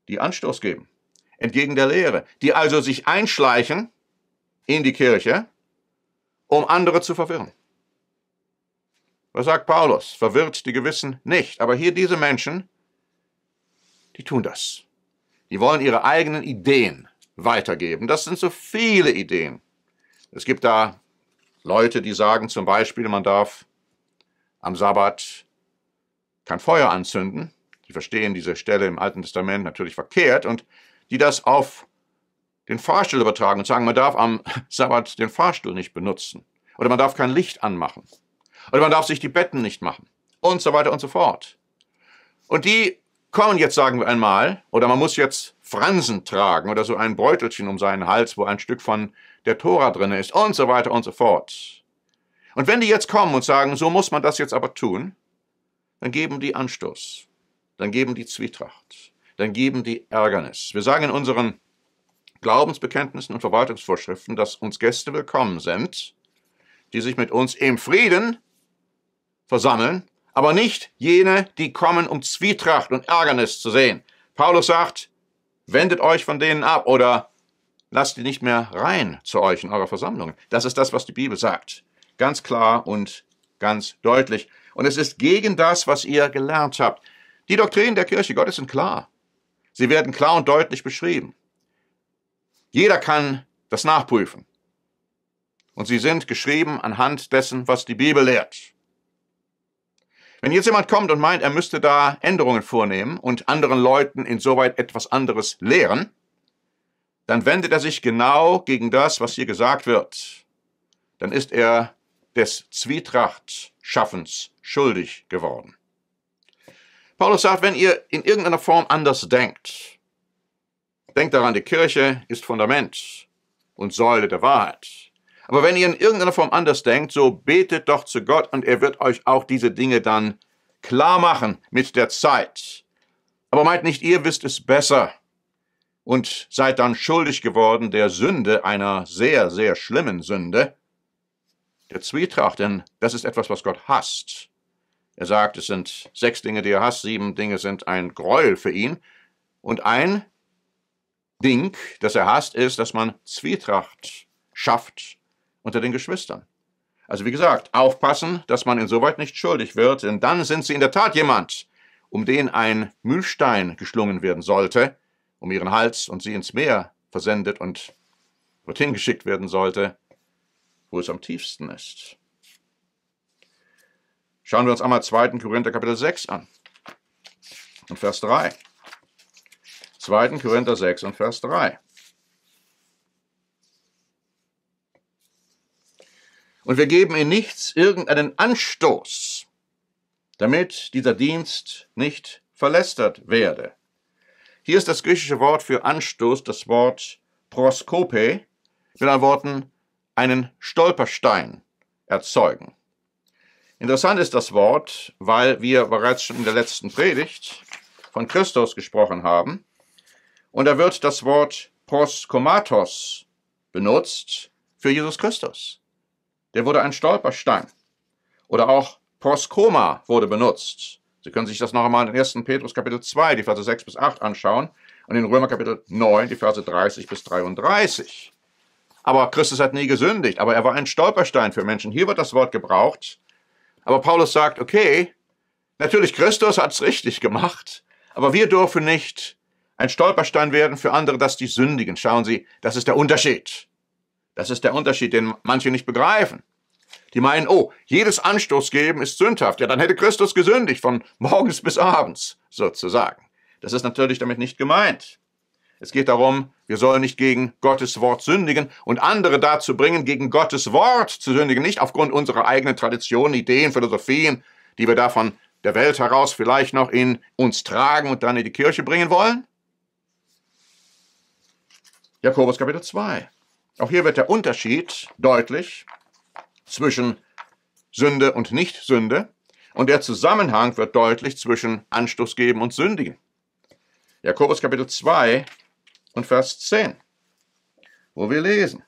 Die Anstoß geben, entgegen der Lehre, die also sich einschleichen in die Kirche, um andere zu verwirren. Was sagt Paulus? Verwirrt die Gewissen nicht. Aber hier diese Menschen, die tun das. Die wollen ihre eigenen Ideen weitergeben. Das sind so viele Ideen. Es gibt da Leute, die sagen zum Beispiel, man darf am Sabbat kann Feuer anzünden. Sie verstehen diese Stelle im Alten Testament natürlich verkehrt und die das auf den Fahrstuhl übertragen und sagen, man darf am Sabbat den Fahrstuhl nicht benutzen. Oder man darf kein Licht anmachen. Oder man darf sich die Betten nicht machen. Und so weiter und so fort. Und die kommen jetzt, sagen wir einmal, oder man muss jetzt Fransen tragen oder so ein Beutelchen um seinen Hals, wo ein Stück von der Tora drin ist und so weiter und so fort. Und wenn die jetzt kommen und sagen, so muss man das jetzt aber tun, dann geben die Anstoß, dann geben die Zwietracht, dann geben die Ärgernis. Wir sagen in unseren Glaubensbekenntnissen und Verwaltungsvorschriften, dass uns Gäste willkommen sind, die sich mit uns im Frieden versammeln, aber nicht jene, die kommen, um Zwietracht und Ärgernis zu sehen. Paulus sagt, wendet euch von denen ab oder lasst die nicht mehr rein zu euch in eurer Versammlung. Das ist das, was die Bibel sagt. Ganz klar und ganz deutlich. Und es ist gegen das, was ihr gelernt habt. Die Doktrinen der Kirche Gottes sind klar. Sie werden klar und deutlich beschrieben. Jeder kann das nachprüfen. Und sie sind geschrieben anhand dessen, was die Bibel lehrt. Wenn jetzt jemand kommt und meint, er müsste da Änderungen vornehmen und anderen Leuten insoweit etwas anderes lehren, dann wendet er sich genau gegen das, was hier gesagt wird. Dann ist er des Zwietrachtschaffens schuldig geworden. Paulus sagt, wenn ihr in irgendeiner Form anders denkt, denkt daran, die Kirche ist Fundament und Säule der Wahrheit. Aber wenn ihr in irgendeiner Form anders denkt, so betet doch zu Gott und er wird euch auch diese Dinge dann klar machen mit der Zeit. Aber meint nicht, ihr wisst es besser und seid dann schuldig geworden der Sünde, einer sehr, sehr schlimmen Sünde, der Zwietracht, denn das ist etwas, was Gott hasst. Er sagt, es sind sechs Dinge, die er hasst, sieben Dinge sind ein Gräuel für ihn. Und ein Ding, das er hasst, ist, dass man Zwietracht schafft unter den Geschwistern. Also wie gesagt, aufpassen, dass man insoweit nicht schuldig wird, denn dann sind sie in der Tat jemand, um den ein Mühlstein geschlungen werden sollte, um ihren Hals und sie ins Meer versendet und dorthin geschickt werden sollte, wo es am tiefsten ist. Schauen wir uns einmal 2. Korinther Kapitel 6 an und Vers 3. 2. Korinther 6 und Vers 3. Und wir geben in nichts irgendeinen Anstoß, damit dieser Dienst nicht verlästert werde. Hier ist das griechische Wort für Anstoß das Wort proskope, mit anderen Worten einen Stolperstein erzeugen. Interessant ist das Wort, weil wir bereits schon in der letzten Predigt von Christus gesprochen haben. Und da wird das Wort proskomatos benutzt für Jesus Christus. Der wurde ein Stolperstein. Oder auch proskoma wurde benutzt. Sie können sich das noch einmal in 1. Petrus Kapitel 2, die Verse 6 bis 8 anschauen und in Römer Kapitel 9, die Verse 30 bis 33. Aber Christus hat nie gesündigt, aber er war ein Stolperstein für Menschen. Hier wird das Wort gebraucht, aber Paulus sagt, okay, natürlich Christus hat's richtig gemacht, aber wir dürfen nicht ein Stolperstein werden für andere, dass die sündigen. Schauen Sie, das ist der Unterschied. Das ist der Unterschied, den manche nicht begreifen. Die meinen, oh, jedes Anstoß geben ist sündhaft. Ja, dann hätte Christus gesündigt von morgens bis abends, sozusagen. Das ist natürlich damit nicht gemeint. Es geht darum, wir sollen nicht gegen Gottes Wort sündigen und andere dazu bringen, gegen Gottes Wort zu sündigen, nicht aufgrund unserer eigenen Traditionen, Ideen, Philosophien, die wir da von der Welt heraus vielleicht noch in uns tragen und dann in die Kirche bringen wollen. Jakobus Kapitel 2. Auch hier wird der Unterschied deutlich zwischen Sünde und Nicht-Sünde und der Zusammenhang wird deutlich zwischen Anstoß geben und Sündigen. Jakobus Kapitel 2, und Vers 10, wo wir lesen.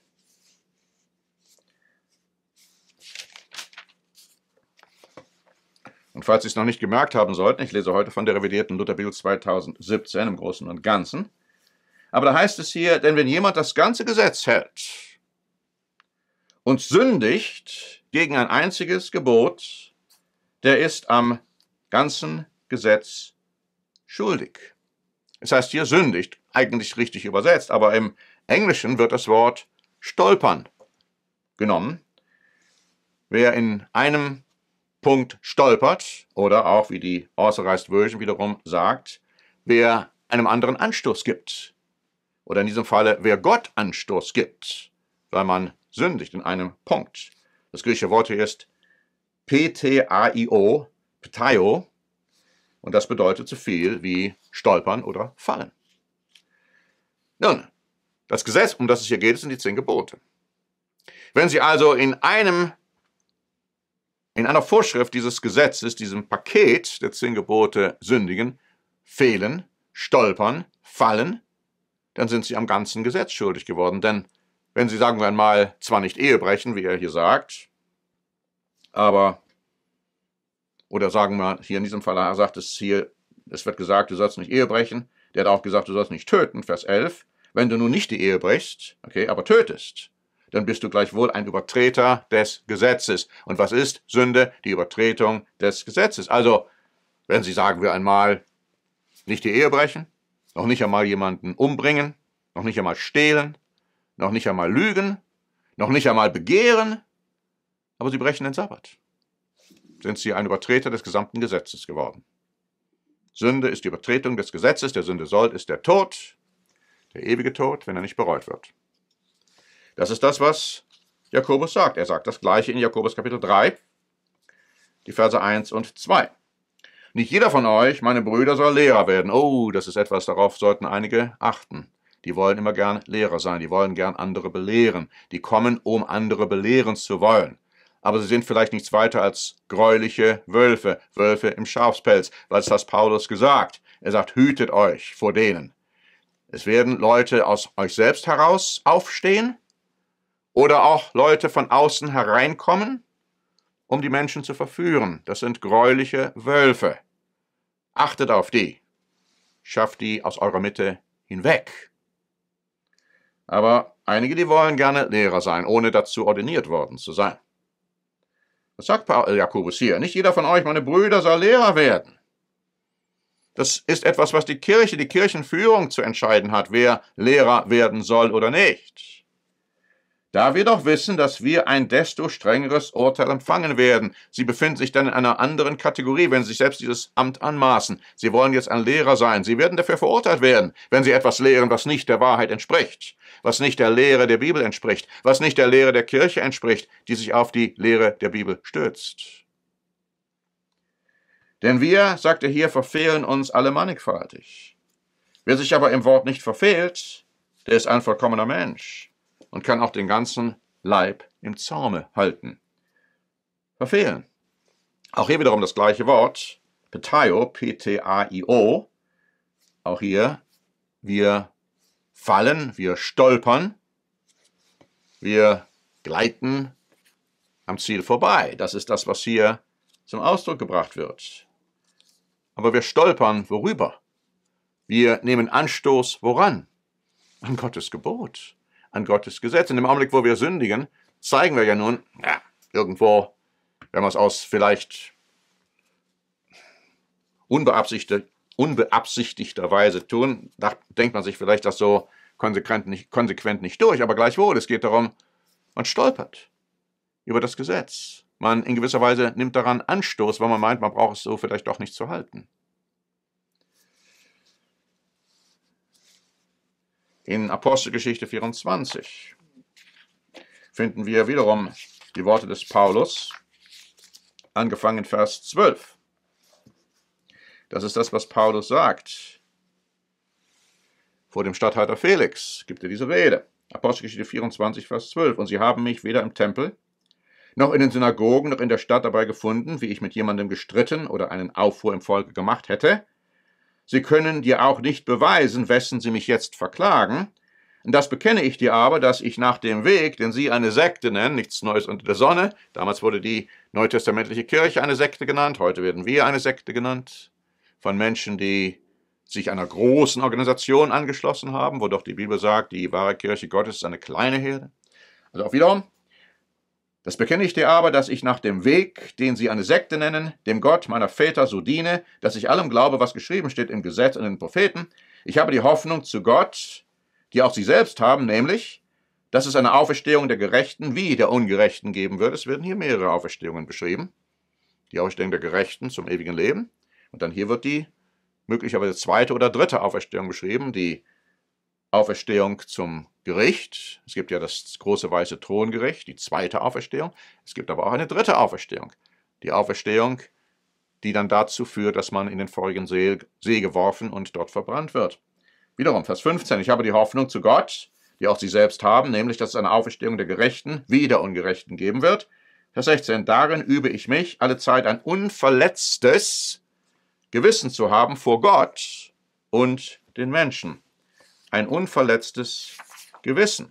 Und falls Sie es noch nicht gemerkt haben sollten, ich lese heute von der revidierten Lutherbibel 2017 im Großen und Ganzen. Aber da heißt es hier, denn wenn jemand das ganze Gesetz hält und sündigt gegen ein einziges Gebot, der ist am ganzen Gesetz schuldig. Es heißt hier sündigt eigentlich richtig übersetzt, aber im Englischen wird das Wort stolpern genommen. Wer in einem Punkt stolpert, oder auch wie die Authorized Version wiederum sagt, wer einem anderen Anstoß gibt, oder in diesem Falle, wer Gott Anstoß gibt, weil man sündigt in einem Punkt. Das griechische Wort hier ist P-T-A-I-O, Ptaio, und das bedeutet so viel wie stolpern oder fallen. Nun, das Gesetz, um das es hier geht, sind die zehn Gebote. Wenn Sie also in einem, in einer Vorschrift dieses Gesetzes, diesem Paket der zehn Gebote sündigen, fehlen, stolpern, fallen, dann sind Sie am ganzen Gesetz schuldig geworden. Denn wenn Sie, sagen wir einmal, zwar nicht Ehe brechen, wie er hier sagt, aber, oder sagen wir hier in diesem Fall, er sagt es hier, es wird gesagt, du sollst nicht Ehe brechen, der hat auch gesagt, du sollst nicht töten, Vers 11. Wenn du nun nicht die Ehe brichst, okay, aber tötest, dann bist du gleichwohl ein Übertreter des Gesetzes. Und was ist Sünde? Die Übertretung des Gesetzes. Also, wenn Sie, sagen wir einmal, nicht die Ehe brechen, noch nicht einmal jemanden umbringen, noch nicht einmal stehlen, noch nicht einmal lügen, noch nicht einmal begehren, aber Sie brechen den Sabbat, sind Sie ein Übertreter des gesamten Gesetzes geworden. Sünde ist die Übertretung des Gesetzes, der Sünde soll ist der Tod, der ewige Tod, wenn er nicht bereut wird. Das ist das, was Jakobus sagt. Er sagt das gleiche in Jakobus Kapitel 3, die Verse 1 und 2. Nicht jeder von euch, meine Brüder, soll Lehrer werden. Oh, das ist etwas, darauf sollten einige achten. Die wollen immer gern Lehrer sein, die wollen gern andere belehren, die kommen, um andere belehren zu wollen aber sie sind vielleicht nichts weiter als greuliche Wölfe, Wölfe im Schafspelz, weil es hat Paulus gesagt. Er sagt, hütet euch vor denen. Es werden Leute aus euch selbst heraus aufstehen oder auch Leute von außen hereinkommen, um die Menschen zu verführen. Das sind greuliche Wölfe. Achtet auf die. Schafft die aus eurer Mitte hinweg. Aber einige, die wollen gerne Lehrer sein, ohne dazu ordiniert worden zu sein. Das sagt Paul, äh, Jakobus hier. Nicht jeder von euch, meine Brüder, soll Lehrer werden. Das ist etwas, was die Kirche, die Kirchenführung zu entscheiden hat, wer Lehrer werden soll oder nicht. Da wir doch wissen, dass wir ein desto strengeres Urteil empfangen werden. Sie befinden sich dann in einer anderen Kategorie, wenn sie sich selbst dieses Amt anmaßen. Sie wollen jetzt ein Lehrer sein. Sie werden dafür verurteilt werden, wenn sie etwas lehren, was nicht der Wahrheit entspricht was nicht der Lehre der Bibel entspricht, was nicht der Lehre der Kirche entspricht, die sich auf die Lehre der Bibel stützt. Denn wir, sagt er hier, verfehlen uns alle mannigfaltig. Wer sich aber im Wort nicht verfehlt, der ist ein vollkommener Mensch und kann auch den ganzen Leib im Zaume halten. Verfehlen. Auch hier wiederum das gleiche Wort, Petaio, P-T-A-I-O. Auch hier, wir fallen, wir stolpern, wir gleiten am Ziel vorbei. Das ist das, was hier zum Ausdruck gebracht wird. Aber wir stolpern worüber? Wir nehmen Anstoß woran? An Gottes Gebot, an Gottes Gesetz. In dem Augenblick, wo wir sündigen, zeigen wir ja nun, ja, irgendwo, wenn man es aus vielleicht unbeabsichtigt, unbeabsichtigterweise tun. Da denkt man sich vielleicht das so konsequent nicht, konsequent nicht durch, aber gleichwohl, es geht darum, man stolpert über das Gesetz. Man in gewisser Weise nimmt daran Anstoß, weil man meint, man braucht es so vielleicht doch nicht zu halten. In Apostelgeschichte 24 finden wir wiederum die Worte des Paulus, angefangen in Vers 12. Das ist das, was Paulus sagt. Vor dem Statthalter Felix gibt er diese Rede. Apostelgeschichte 24, Vers 12. Und sie haben mich weder im Tempel noch in den Synagogen noch in der Stadt dabei gefunden, wie ich mit jemandem gestritten oder einen Aufruhr im Volke gemacht hätte. Sie können dir auch nicht beweisen, wessen sie mich jetzt verklagen. Das bekenne ich dir aber, dass ich nach dem Weg, den sie eine Sekte nennen, nichts Neues unter der Sonne, damals wurde die neutestamentliche Kirche eine Sekte genannt, heute werden wir eine Sekte genannt, von Menschen, die sich einer großen Organisation angeschlossen haben, wo doch die Bibel sagt, die wahre Kirche Gottes ist eine kleine Herde. Also auch wiederum, das bekenne ich dir aber, dass ich nach dem Weg, den sie eine Sekte nennen, dem Gott meiner Väter so diene, dass ich allem glaube, was geschrieben steht im Gesetz und in den Propheten. Ich habe die Hoffnung zu Gott, die auch sie selbst haben, nämlich, dass es eine Auferstehung der Gerechten wie der Ungerechten geben wird. Es werden hier mehrere Auferstehungen beschrieben. Die Auferstehung der Gerechten zum ewigen Leben und dann hier wird die möglicherweise zweite oder dritte Auferstehung beschrieben, die Auferstehung zum Gericht. Es gibt ja das große weiße Throngericht, die zweite Auferstehung. Es gibt aber auch eine dritte Auferstehung. Die Auferstehung, die dann dazu führt, dass man in den vorigen See, See geworfen und dort verbrannt wird. Wiederum, Vers 15. Ich habe die Hoffnung zu Gott, die auch sie selbst haben, nämlich, dass es eine Auferstehung der Gerechten wie der Ungerechten geben wird. Vers 16. Darin übe ich mich, alle Zeit ein unverletztes Gewissen zu haben vor Gott und den Menschen. Ein unverletztes Gewissen.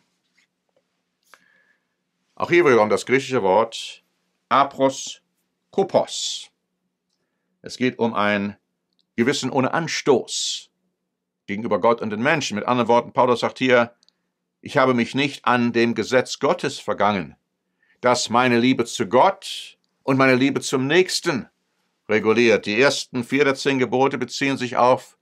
Auch hier wiederum das griechische Wort apros kopos. Es geht um ein Gewissen ohne Anstoß gegenüber Gott und den Menschen. Mit anderen Worten, Paulus sagt hier, ich habe mich nicht an dem Gesetz Gottes vergangen, dass meine Liebe zu Gott und meine Liebe zum Nächsten reguliert. Die ersten vier der zehn Gebote beziehen sich auf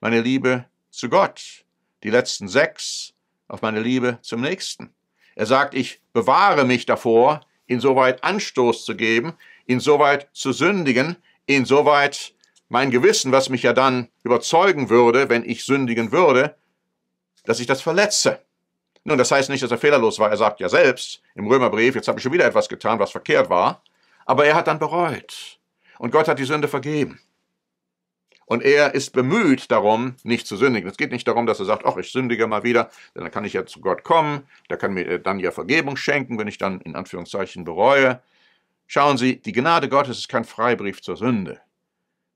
meine Liebe zu Gott, die letzten sechs auf meine Liebe zum Nächsten. Er sagt, ich bewahre mich davor, insoweit Anstoß zu geben, insoweit zu sündigen, insoweit mein Gewissen, was mich ja dann überzeugen würde, wenn ich sündigen würde, dass ich das verletze. Nun, das heißt nicht, dass er fehlerlos war. Er sagt ja selbst im Römerbrief, jetzt habe ich schon wieder etwas getan, was verkehrt war. Aber er hat dann bereut. Und Gott hat die Sünde vergeben. Und er ist bemüht darum, nicht zu sündigen. Es geht nicht darum, dass er sagt, ach, ich sündige mal wieder, denn dann kann ich ja zu Gott kommen, der kann mir äh, dann ja Vergebung schenken, wenn ich dann in Anführungszeichen bereue. Schauen Sie, die Gnade Gottes ist kein Freibrief zur Sünde.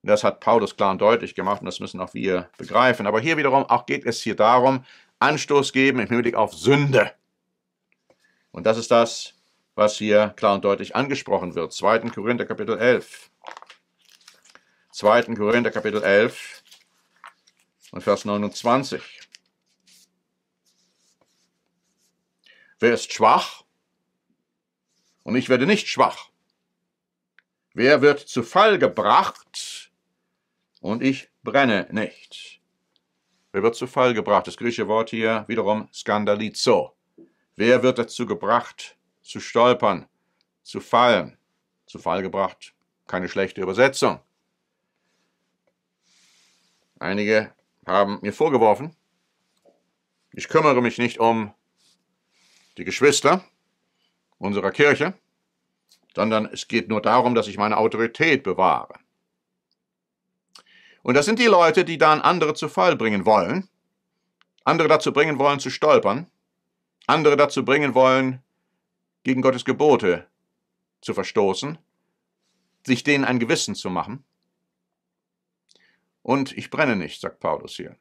Das hat Paulus klar und deutlich gemacht und das müssen auch wir begreifen. Aber hier wiederum auch geht es hier darum, Anstoß geben im Hinblick auf Sünde. Und das ist das, was hier klar und deutlich angesprochen wird. 2. Korinther Kapitel 11. 2. Korinther Kapitel 11 und Vers 29. Wer ist schwach? Und ich werde nicht schwach. Wer wird zu Fall gebracht? Und ich brenne nicht. Wer wird zu Fall gebracht? Das griechische Wort hier wiederum skandalizo. Wer wird dazu gebracht, zu stolpern, zu fallen? Zu Fall gebracht, keine schlechte Übersetzung. Einige haben mir vorgeworfen, ich kümmere mich nicht um die Geschwister unserer Kirche, sondern es geht nur darum, dass ich meine Autorität bewahre. Und das sind die Leute, die dann andere zu Fall bringen wollen, andere dazu bringen wollen zu stolpern, andere dazu bringen wollen, gegen Gottes Gebote zu verstoßen, sich denen ein Gewissen zu machen und ich brenne nicht, sagt Paulus hier.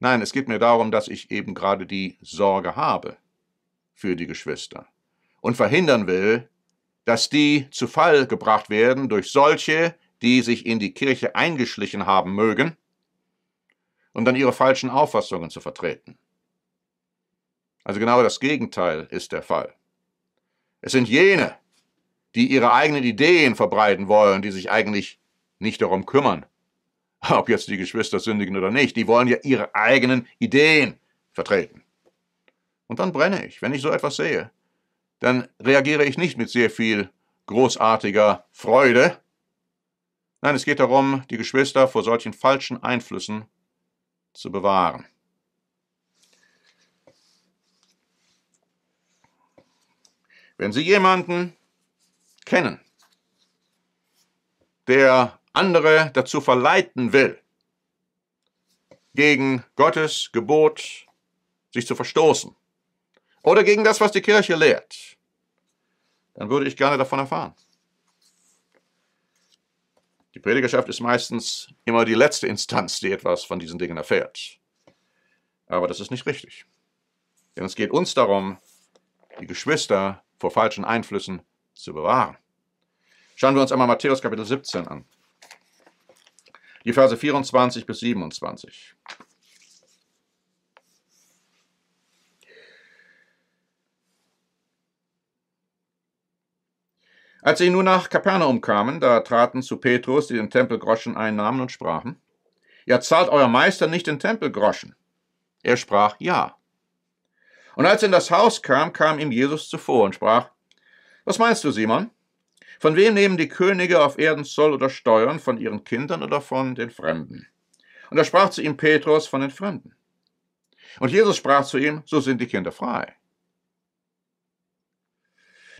Nein, es geht mir darum, dass ich eben gerade die Sorge habe für die Geschwister und verhindern will, dass die zu Fall gebracht werden durch solche, die sich in die Kirche eingeschlichen haben mögen, um dann ihre falschen Auffassungen zu vertreten. Also genau das Gegenteil ist der Fall. Es sind jene, die ihre eigenen Ideen verbreiten wollen, die sich eigentlich nicht darum kümmern. Ob jetzt die Geschwister sündigen oder nicht, die wollen ja ihre eigenen Ideen vertreten. Und dann brenne ich, wenn ich so etwas sehe. Dann reagiere ich nicht mit sehr viel großartiger Freude. Nein, es geht darum, die Geschwister vor solchen falschen Einflüssen zu bewahren. Wenn Sie jemanden kennen, der andere dazu verleiten will, gegen Gottes Gebot sich zu verstoßen oder gegen das, was die Kirche lehrt, dann würde ich gerne davon erfahren. Die Predigerschaft ist meistens immer die letzte Instanz, die etwas von diesen Dingen erfährt. Aber das ist nicht richtig. Denn es geht uns darum, die Geschwister vor falschen Einflüssen zu bewahren. Schauen wir uns einmal Matthäus Kapitel 17 an die Verse 24 bis 27. Als sie nun nach Kapernaum kamen, da traten zu Petrus, die den Tempelgroschen einnahmen, und sprachen, Ja, zahlt euer Meister nicht den Tempelgroschen. Er sprach, Ja. Und als er in das Haus kam, kam ihm Jesus zuvor und sprach, Was meinst du, Simon? Von wem nehmen die Könige auf Erden Zoll oder Steuern? Von ihren Kindern oder von den Fremden? Und er sprach zu ihm Petrus von den Fremden. Und Jesus sprach zu ihm, so sind die Kinder frei.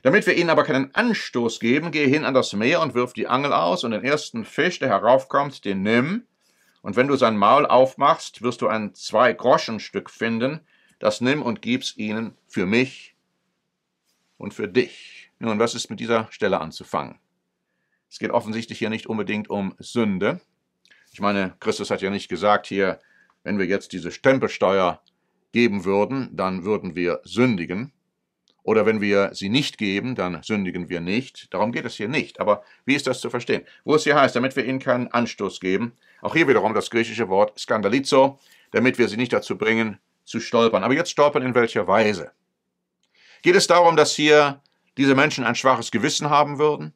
Damit wir ihnen aber keinen Anstoß geben, gehe hin an das Meer und wirf die Angel aus und den ersten Fisch, der heraufkommt, den nimm. Und wenn du sein Maul aufmachst, wirst du ein Zwei-Groschen-Stück finden. Das nimm und gib's ihnen für mich und für dich. Nun, was ist mit dieser Stelle anzufangen? Es geht offensichtlich hier nicht unbedingt um Sünde. Ich meine, Christus hat ja nicht gesagt hier, wenn wir jetzt diese Stempelsteuer geben würden, dann würden wir sündigen. Oder wenn wir sie nicht geben, dann sündigen wir nicht. Darum geht es hier nicht. Aber wie ist das zu verstehen? Wo es hier heißt, damit wir ihnen keinen Anstoß geben. Auch hier wiederum das griechische Wort skandalizo, damit wir sie nicht dazu bringen, zu stolpern. Aber jetzt stolpern in welcher Weise? Geht es darum, dass hier diese Menschen ein schwaches Gewissen haben würden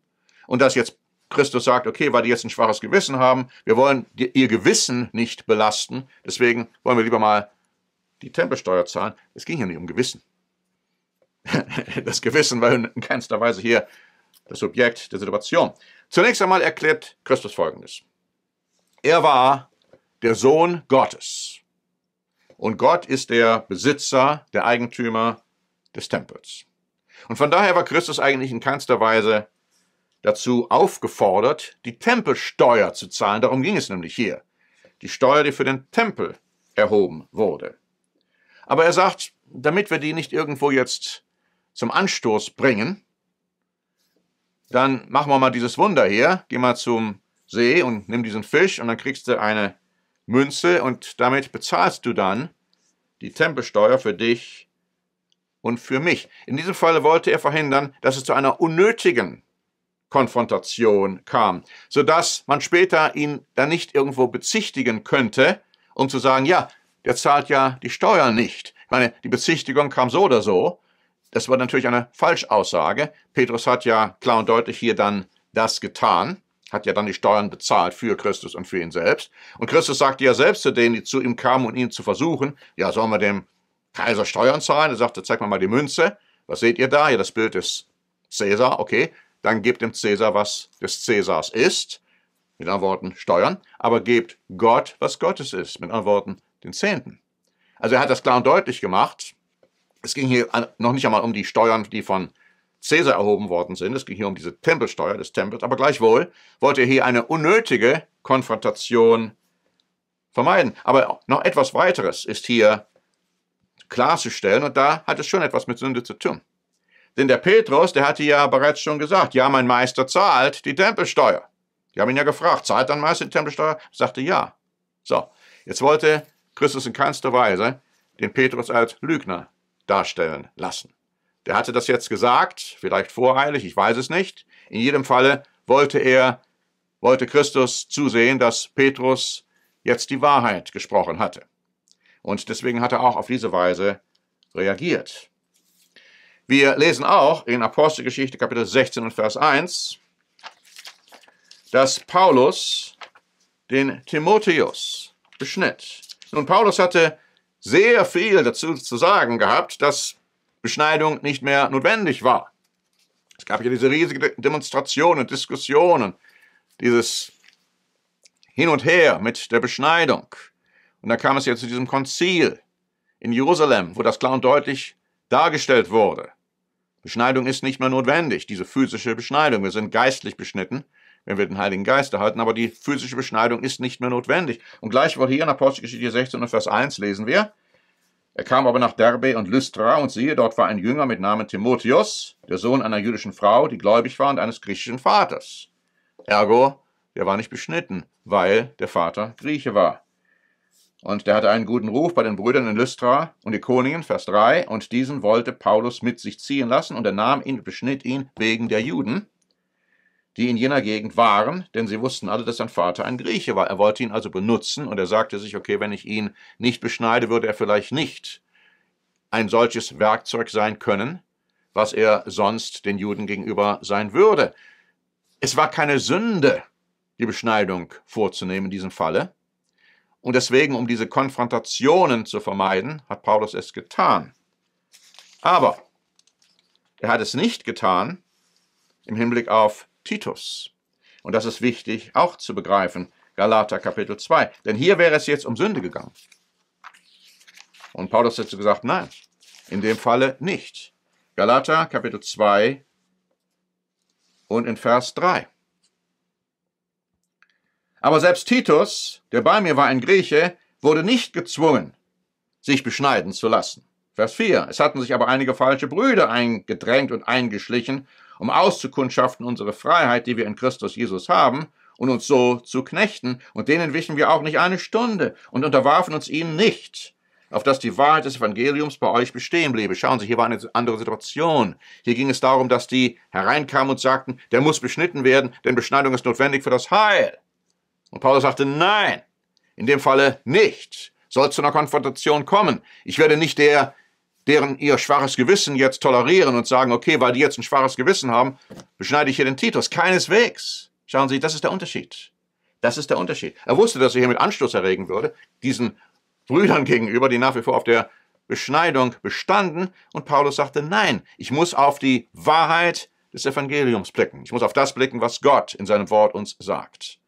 und dass jetzt Christus sagt, okay, weil die jetzt ein schwaches Gewissen haben, wir wollen ihr Gewissen nicht belasten, deswegen wollen wir lieber mal die Tempelsteuer zahlen. Es ging hier nicht um Gewissen. *laughs* Das Gewissen war in keinster Weise hier das Subjekt der Situation. Zunächst einmal erklärt Christus Folgendes. Er war der Sohn Gottes. Und Gott ist der Besitzer, der Eigentümer des Tempels. Und von daher war Christus eigentlich in keinster Weise dazu aufgefordert, die Tempelsteuer zu zahlen. Darum ging es nämlich hier. Die Steuer, die für den Tempel erhoben wurde. Aber er sagt, damit wir die nicht irgendwo jetzt zum Anstoß bringen, dann machen wir mal dieses Wunder hier. Geh mal zum See und nimm diesen Fisch und dann kriegst du eine Münze und damit bezahlst du dann die Tempelsteuer für dich und für mich. In diesem Fall wollte er verhindern, dass es zu einer unnötigen Konfrontation kam, sodass man später ihn dann nicht irgendwo bezichtigen könnte, um zu sagen, ja, der zahlt ja die Steuern nicht. Ich meine, die Bezichtigung kam so oder so. Das war natürlich eine Falschaussage. Petrus hat ja klar und deutlich hier dann das getan, hat ja dann die Steuern bezahlt für Christus und für ihn selbst. Und Christus sagte ja selbst zu denen, die zu ihm kamen um ihn zu versuchen, ja, sollen wir dem Kaiser Steuern zahlen. Er sagte, zeig mir mal die Münze. Was seht ihr da? Ja, das Bild ist Cäsar. Okay, dann gebt dem Cäsar, was des Cäsars ist. Mit anderen Worten, Steuern. Aber gebt Gott, was Gottes ist. Mit anderen Worten, den Zehnten. Also er hat das klar und deutlich gemacht. Es ging hier noch nicht einmal um die Steuern, die von Cäsar erhoben worden sind. Es ging hier um diese Tempelsteuer des Tempels. Aber gleichwohl wollte er hier eine unnötige Konfrontation vermeiden. Aber noch etwas weiteres ist hier klarzustellen. Und da hat es schon etwas mit Sünde zu tun. Denn der Petrus, der hatte ja bereits schon gesagt, ja, mein Meister zahlt die Tempelsteuer. Die haben ihn ja gefragt, zahlt dein Meister die Tempelsteuer? Er sagte ja. So, jetzt wollte Christus in keinster Weise den Petrus als Lügner darstellen lassen. Der hatte das jetzt gesagt, vielleicht voreilig, ich weiß es nicht. In jedem Falle wollte er, wollte Christus zusehen, dass Petrus jetzt die Wahrheit gesprochen hatte. Und deswegen hat er auch auf diese Weise reagiert. Wir lesen auch in Apostelgeschichte Kapitel 16 und Vers 1, dass Paulus den Timotheus beschnitt. Nun, Paulus hatte sehr viel dazu zu sagen gehabt, dass Beschneidung nicht mehr notwendig war. Es gab ja diese riesigen Demonstrationen, Diskussionen, dieses Hin und Her mit der Beschneidung. Und da kam es ja zu diesem Konzil in Jerusalem, wo das klar und deutlich dargestellt wurde. Beschneidung ist nicht mehr notwendig, diese physische Beschneidung. Wir sind geistlich beschnitten, wenn wir den Heiligen Geist erhalten, aber die physische Beschneidung ist nicht mehr notwendig. Und gleichwohl hier in Apostelgeschichte 16 und Vers 1 lesen wir, er kam aber nach Derbe und Lystra und siehe, dort war ein Jünger mit Namen Timotheus, der Sohn einer jüdischen Frau, die gläubig war und eines griechischen Vaters. Ergo, der war nicht beschnitten, weil der Vater Grieche war. Und der hatte einen guten Ruf bei den Brüdern in Lystra und Ikonien, Vers 3. Und diesen wollte Paulus mit sich ziehen lassen und er nahm ihn und beschnitt ihn wegen der Juden, die in jener Gegend waren, denn sie wussten alle, dass sein Vater ein Grieche war. Er wollte ihn also benutzen und er sagte sich, okay, wenn ich ihn nicht beschneide, würde er vielleicht nicht ein solches Werkzeug sein können, was er sonst den Juden gegenüber sein würde. Es war keine Sünde, die Beschneidung vorzunehmen in diesem Falle, und deswegen, um diese Konfrontationen zu vermeiden, hat Paulus es getan. Aber er hat es nicht getan im Hinblick auf Titus. Und das ist wichtig auch zu begreifen, Galater Kapitel 2. Denn hier wäre es jetzt um Sünde gegangen. Und Paulus hätte gesagt, nein, in dem Falle nicht. Galater Kapitel 2 und in Vers 3. Aber selbst Titus, der bei mir war ein Grieche, wurde nicht gezwungen, sich beschneiden zu lassen. Vers 4. Es hatten sich aber einige falsche Brüder eingedrängt und eingeschlichen, um auszukundschaften unsere Freiheit, die wir in Christus Jesus haben, und uns so zu knechten, und denen wichen wir auch nicht eine Stunde und unterwarfen uns ihnen nicht, auf dass die Wahrheit des Evangeliums bei euch bestehen bliebe. Schauen Sie, hier war eine andere Situation. Hier ging es darum, dass die hereinkamen und sagten, der muss beschnitten werden, denn Beschneidung ist notwendig für das Heil. Und Paulus sagte, nein, in dem Falle nicht. Soll zu einer Konfrontation kommen. Ich werde nicht der, deren ihr schwaches Gewissen jetzt tolerieren und sagen, okay, weil die jetzt ein schwaches Gewissen haben, beschneide ich hier den Titus. Keineswegs. Schauen Sie, das ist der Unterschied. Das ist der Unterschied. Er wusste, dass er hier mit Anstoß erregen würde, diesen Brüdern gegenüber, die nach wie vor auf der Beschneidung bestanden. Und Paulus sagte, nein, ich muss auf die Wahrheit des Evangeliums blicken. Ich muss auf das blicken, was Gott in seinem Wort uns sagt.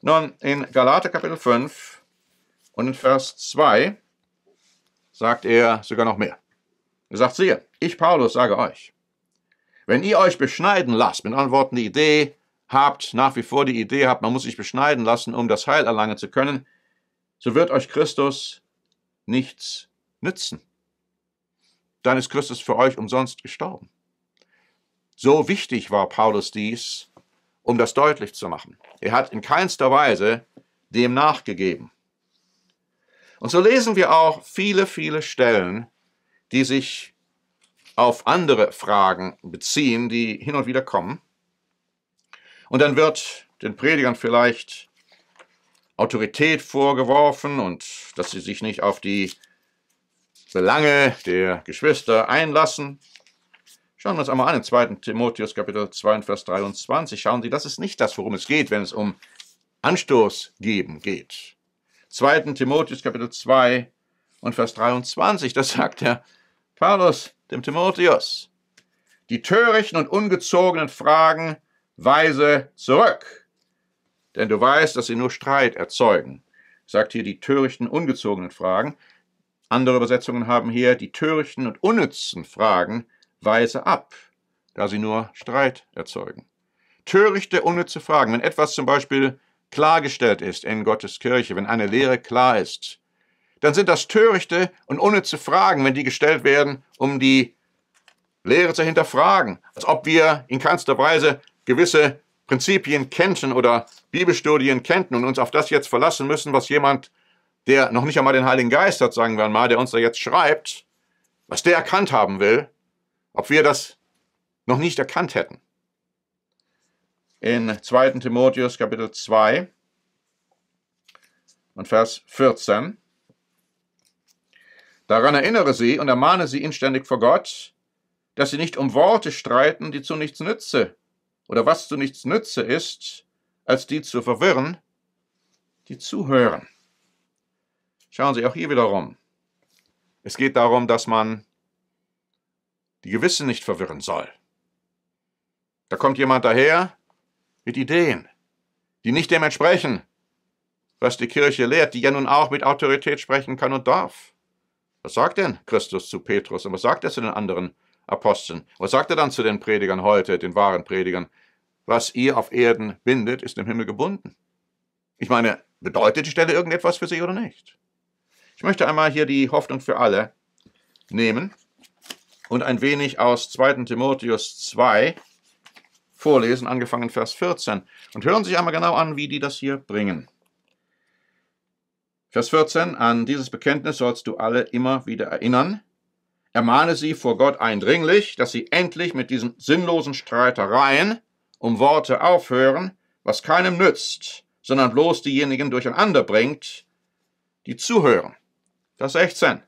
Nun, in Galater Kapitel 5 und in Vers 2 sagt er sogar noch mehr. Er sagt, siehe, ich Paulus sage euch, wenn ihr euch beschneiden lasst, mit anderen Worten die Idee habt, nach wie vor die Idee habt, man muss sich beschneiden lassen, um das Heil erlangen zu können, so wird euch Christus nichts nützen. Dann ist Christus für euch umsonst gestorben. So wichtig war Paulus dies, um das deutlich zu machen. Er hat in keinster Weise dem nachgegeben. Und so lesen wir auch viele, viele Stellen, die sich auf andere Fragen beziehen, die hin und wieder kommen. Und dann wird den Predigern vielleicht Autorität vorgeworfen und dass sie sich nicht auf die Belange der Geschwister einlassen. Schauen wir uns einmal an im 2. Timotheus Kapitel 2 und Vers 23. Schauen Sie, das ist nicht das, worum es geht, wenn es um Anstoß geben geht. 2. Timotheus Kapitel 2 und Vers 23, das sagt der Paulus dem Timotheus. Die törichten und ungezogenen Fragen weise zurück, denn du weißt, dass sie nur Streit erzeugen. Sagt hier die törichten, ungezogenen Fragen. Andere Übersetzungen haben hier die törichten und unnützen Fragen Weise ab, da sie nur Streit erzeugen. Törichte, unnütze Fragen. Wenn etwas zum Beispiel klargestellt ist in Gottes Kirche, wenn eine Lehre klar ist, dann sind das törichte und unnütze Fragen, wenn die gestellt werden, um die Lehre zu hinterfragen, als ob wir in keinster Weise gewisse Prinzipien kennten oder Bibelstudien kennten und uns auf das jetzt verlassen müssen, was jemand, der noch nicht einmal den Heiligen Geist hat, sagen wir mal, der uns da jetzt schreibt, was der erkannt haben will, ob wir das noch nicht erkannt hätten. In 2. Timotheus Kapitel 2 und Vers 14. Daran erinnere sie und ermahne sie inständig vor Gott, dass sie nicht um Worte streiten, die zu nichts nütze, oder was zu nichts nütze ist, als die zu verwirren, die zuhören. Schauen Sie auch hier wieder rum. Es geht darum, dass man die Gewissen nicht verwirren soll. Da kommt jemand daher mit Ideen, die nicht dem entsprechen, was die Kirche lehrt, die ja nun auch mit Autorität sprechen kann und darf. Was sagt denn Christus zu Petrus und was sagt er zu den anderen Aposteln? Was sagt er dann zu den Predigern heute, den wahren Predigern? Was ihr auf Erden bindet, ist im Himmel gebunden. Ich meine, bedeutet die Stelle irgendetwas für sie oder nicht? Ich möchte einmal hier die Hoffnung für alle nehmen und ein wenig aus 2. Timotheus 2 vorlesen, angefangen Vers 14. Und hören Sie sich einmal genau an, wie die das hier bringen. Vers 14, an dieses Bekenntnis sollst du alle immer wieder erinnern. Ermahne sie vor Gott eindringlich, dass sie endlich mit diesen sinnlosen Streitereien um Worte aufhören, was keinem nützt, sondern bloß diejenigen durcheinander bringt, die zuhören. Vers 16.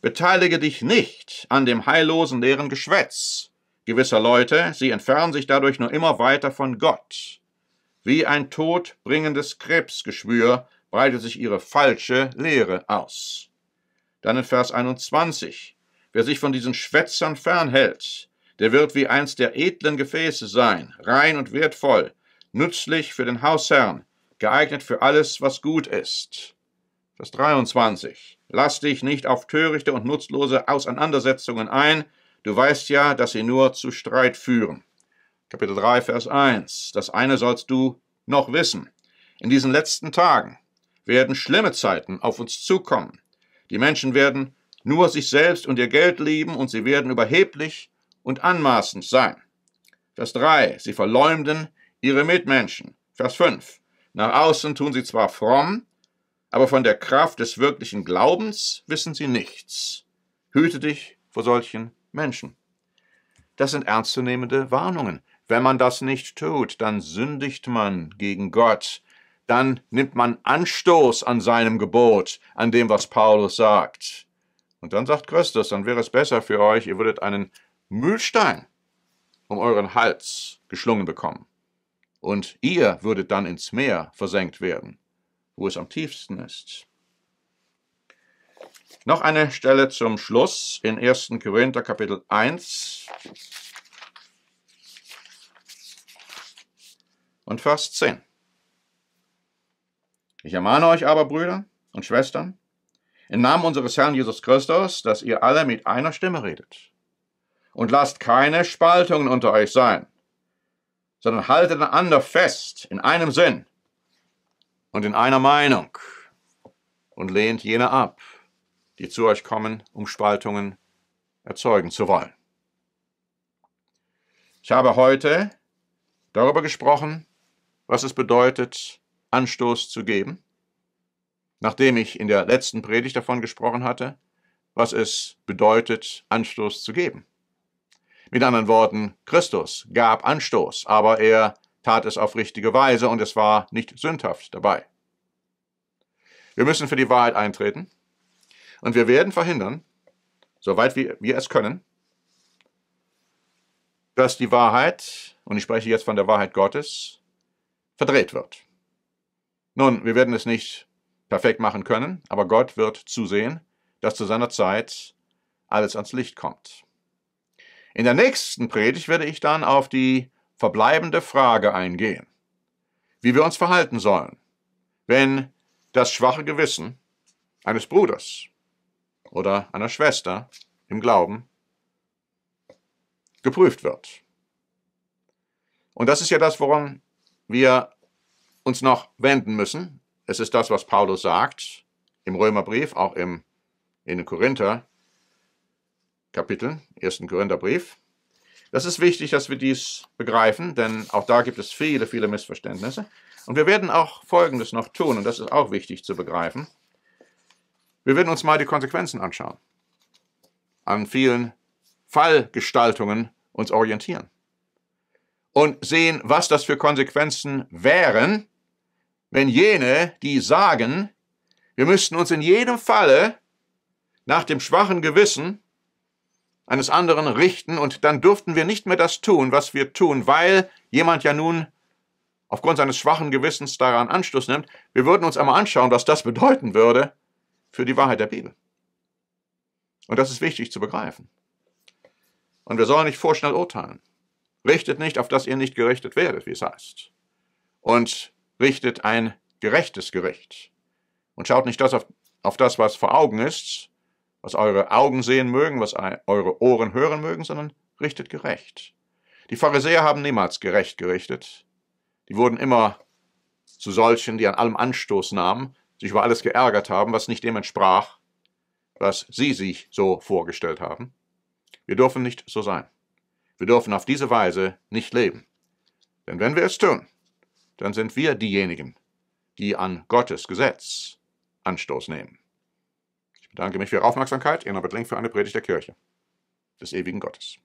Beteilige dich nicht an dem heillosen leeren Geschwätz gewisser Leute, sie entfernen sich dadurch nur immer weiter von Gott. Wie ein todbringendes Krebsgeschwür breitet sich ihre falsche Lehre aus. Dann in Vers 21. Wer sich von diesen Schwätzern fernhält, der wird wie eins der edlen Gefäße sein, rein und wertvoll, nützlich für den Hausherrn, geeignet für alles, was gut ist. Vers 23. Lass dich nicht auf törichte und nutzlose Auseinandersetzungen ein, du weißt ja, dass sie nur zu Streit führen. Kapitel 3, Vers 1. Das eine sollst du noch wissen. In diesen letzten Tagen werden schlimme Zeiten auf uns zukommen. Die Menschen werden nur sich selbst und ihr Geld lieben und sie werden überheblich und anmaßend sein. Vers 3. Sie verleumden ihre Mitmenschen. Vers 5. Nach außen tun sie zwar fromm, aber von der Kraft des wirklichen Glaubens wissen sie nichts. Hüte dich vor solchen Menschen. Das sind ernstzunehmende Warnungen. Wenn man das nicht tut, dann sündigt man gegen Gott, dann nimmt man Anstoß an seinem Gebot, an dem, was Paulus sagt. Und dann sagt Christus, dann wäre es besser für euch, ihr würdet einen Mühlstein um euren Hals geschlungen bekommen. Und ihr würdet dann ins Meer versenkt werden wo es am tiefsten ist. Noch eine Stelle zum Schluss in 1. Korinther Kapitel 1 und Vers 10. Ich ermahne euch aber, Brüder und Schwestern, im Namen unseres Herrn Jesus Christus, dass ihr alle mit einer Stimme redet. Und lasst keine Spaltungen unter euch sein, sondern haltet einander fest in einem Sinn und in einer Meinung und lehnt jene ab, die zu euch kommen, um Spaltungen erzeugen zu wollen. Ich habe heute darüber gesprochen, was es bedeutet, Anstoß zu geben, nachdem ich in der letzten Predigt davon gesprochen hatte, was es bedeutet, Anstoß zu geben. Mit anderen Worten, Christus gab Anstoß, aber er tat es auf richtige Weise und es war nicht sündhaft dabei. Wir müssen für die Wahrheit eintreten und wir werden verhindern, soweit wir, wir es können, dass die Wahrheit, und ich spreche jetzt von der Wahrheit Gottes, verdreht wird. Nun, wir werden es nicht perfekt machen können, aber Gott wird zusehen, dass zu seiner Zeit alles ans Licht kommt. In der nächsten Predigt werde ich dann auf die verbleibende Frage eingehen, wie wir uns verhalten sollen, wenn das schwache Gewissen eines Bruders oder einer Schwester im Glauben geprüft wird. Und das ist ja das, woran wir uns noch wenden müssen. Es ist das, was Paulus sagt im Römerbrief, auch im, in den Korinther Kapiteln, 1. Korintherbrief. Das ist wichtig, dass wir dies begreifen, denn auch da gibt es viele, viele Missverständnisse. Und wir werden auch Folgendes noch tun, und das ist auch wichtig zu begreifen. Wir werden uns mal die Konsequenzen anschauen, an vielen Fallgestaltungen uns orientieren und sehen, was das für Konsequenzen wären, wenn jene, die sagen, wir müssten uns in jedem Falle nach dem schwachen Gewissen eines anderen richten und dann dürften wir nicht mehr das tun, was wir tun, weil jemand ja nun aufgrund seines schwachen Gewissens daran Anschluss nimmt. Wir würden uns einmal anschauen, was das bedeuten würde für die Wahrheit der Bibel. Und das ist wichtig zu begreifen. Und wir sollen nicht vorschnell urteilen. Richtet nicht, auf das ihr nicht gerichtet werdet, wie es heißt. Und richtet ein gerechtes Gericht. Und schaut nicht das auf, auf das, was vor Augen ist, was eure Augen sehen mögen, was eure Ohren hören mögen, sondern richtet gerecht. Die Pharisäer haben niemals gerecht gerichtet. Die wurden immer zu solchen, die an allem Anstoß nahmen, sich über alles geärgert haben, was nicht dem entsprach, was sie sich so vorgestellt haben. Wir dürfen nicht so sein. Wir dürfen auf diese Weise nicht leben. Denn wenn wir es tun, dann sind wir diejenigen, die an Gottes Gesetz Anstoß nehmen. Ich bedanke mich für Ihre Aufmerksamkeit, Ihr Norbert Link für eine Predigt der Kirche des ewigen Gottes.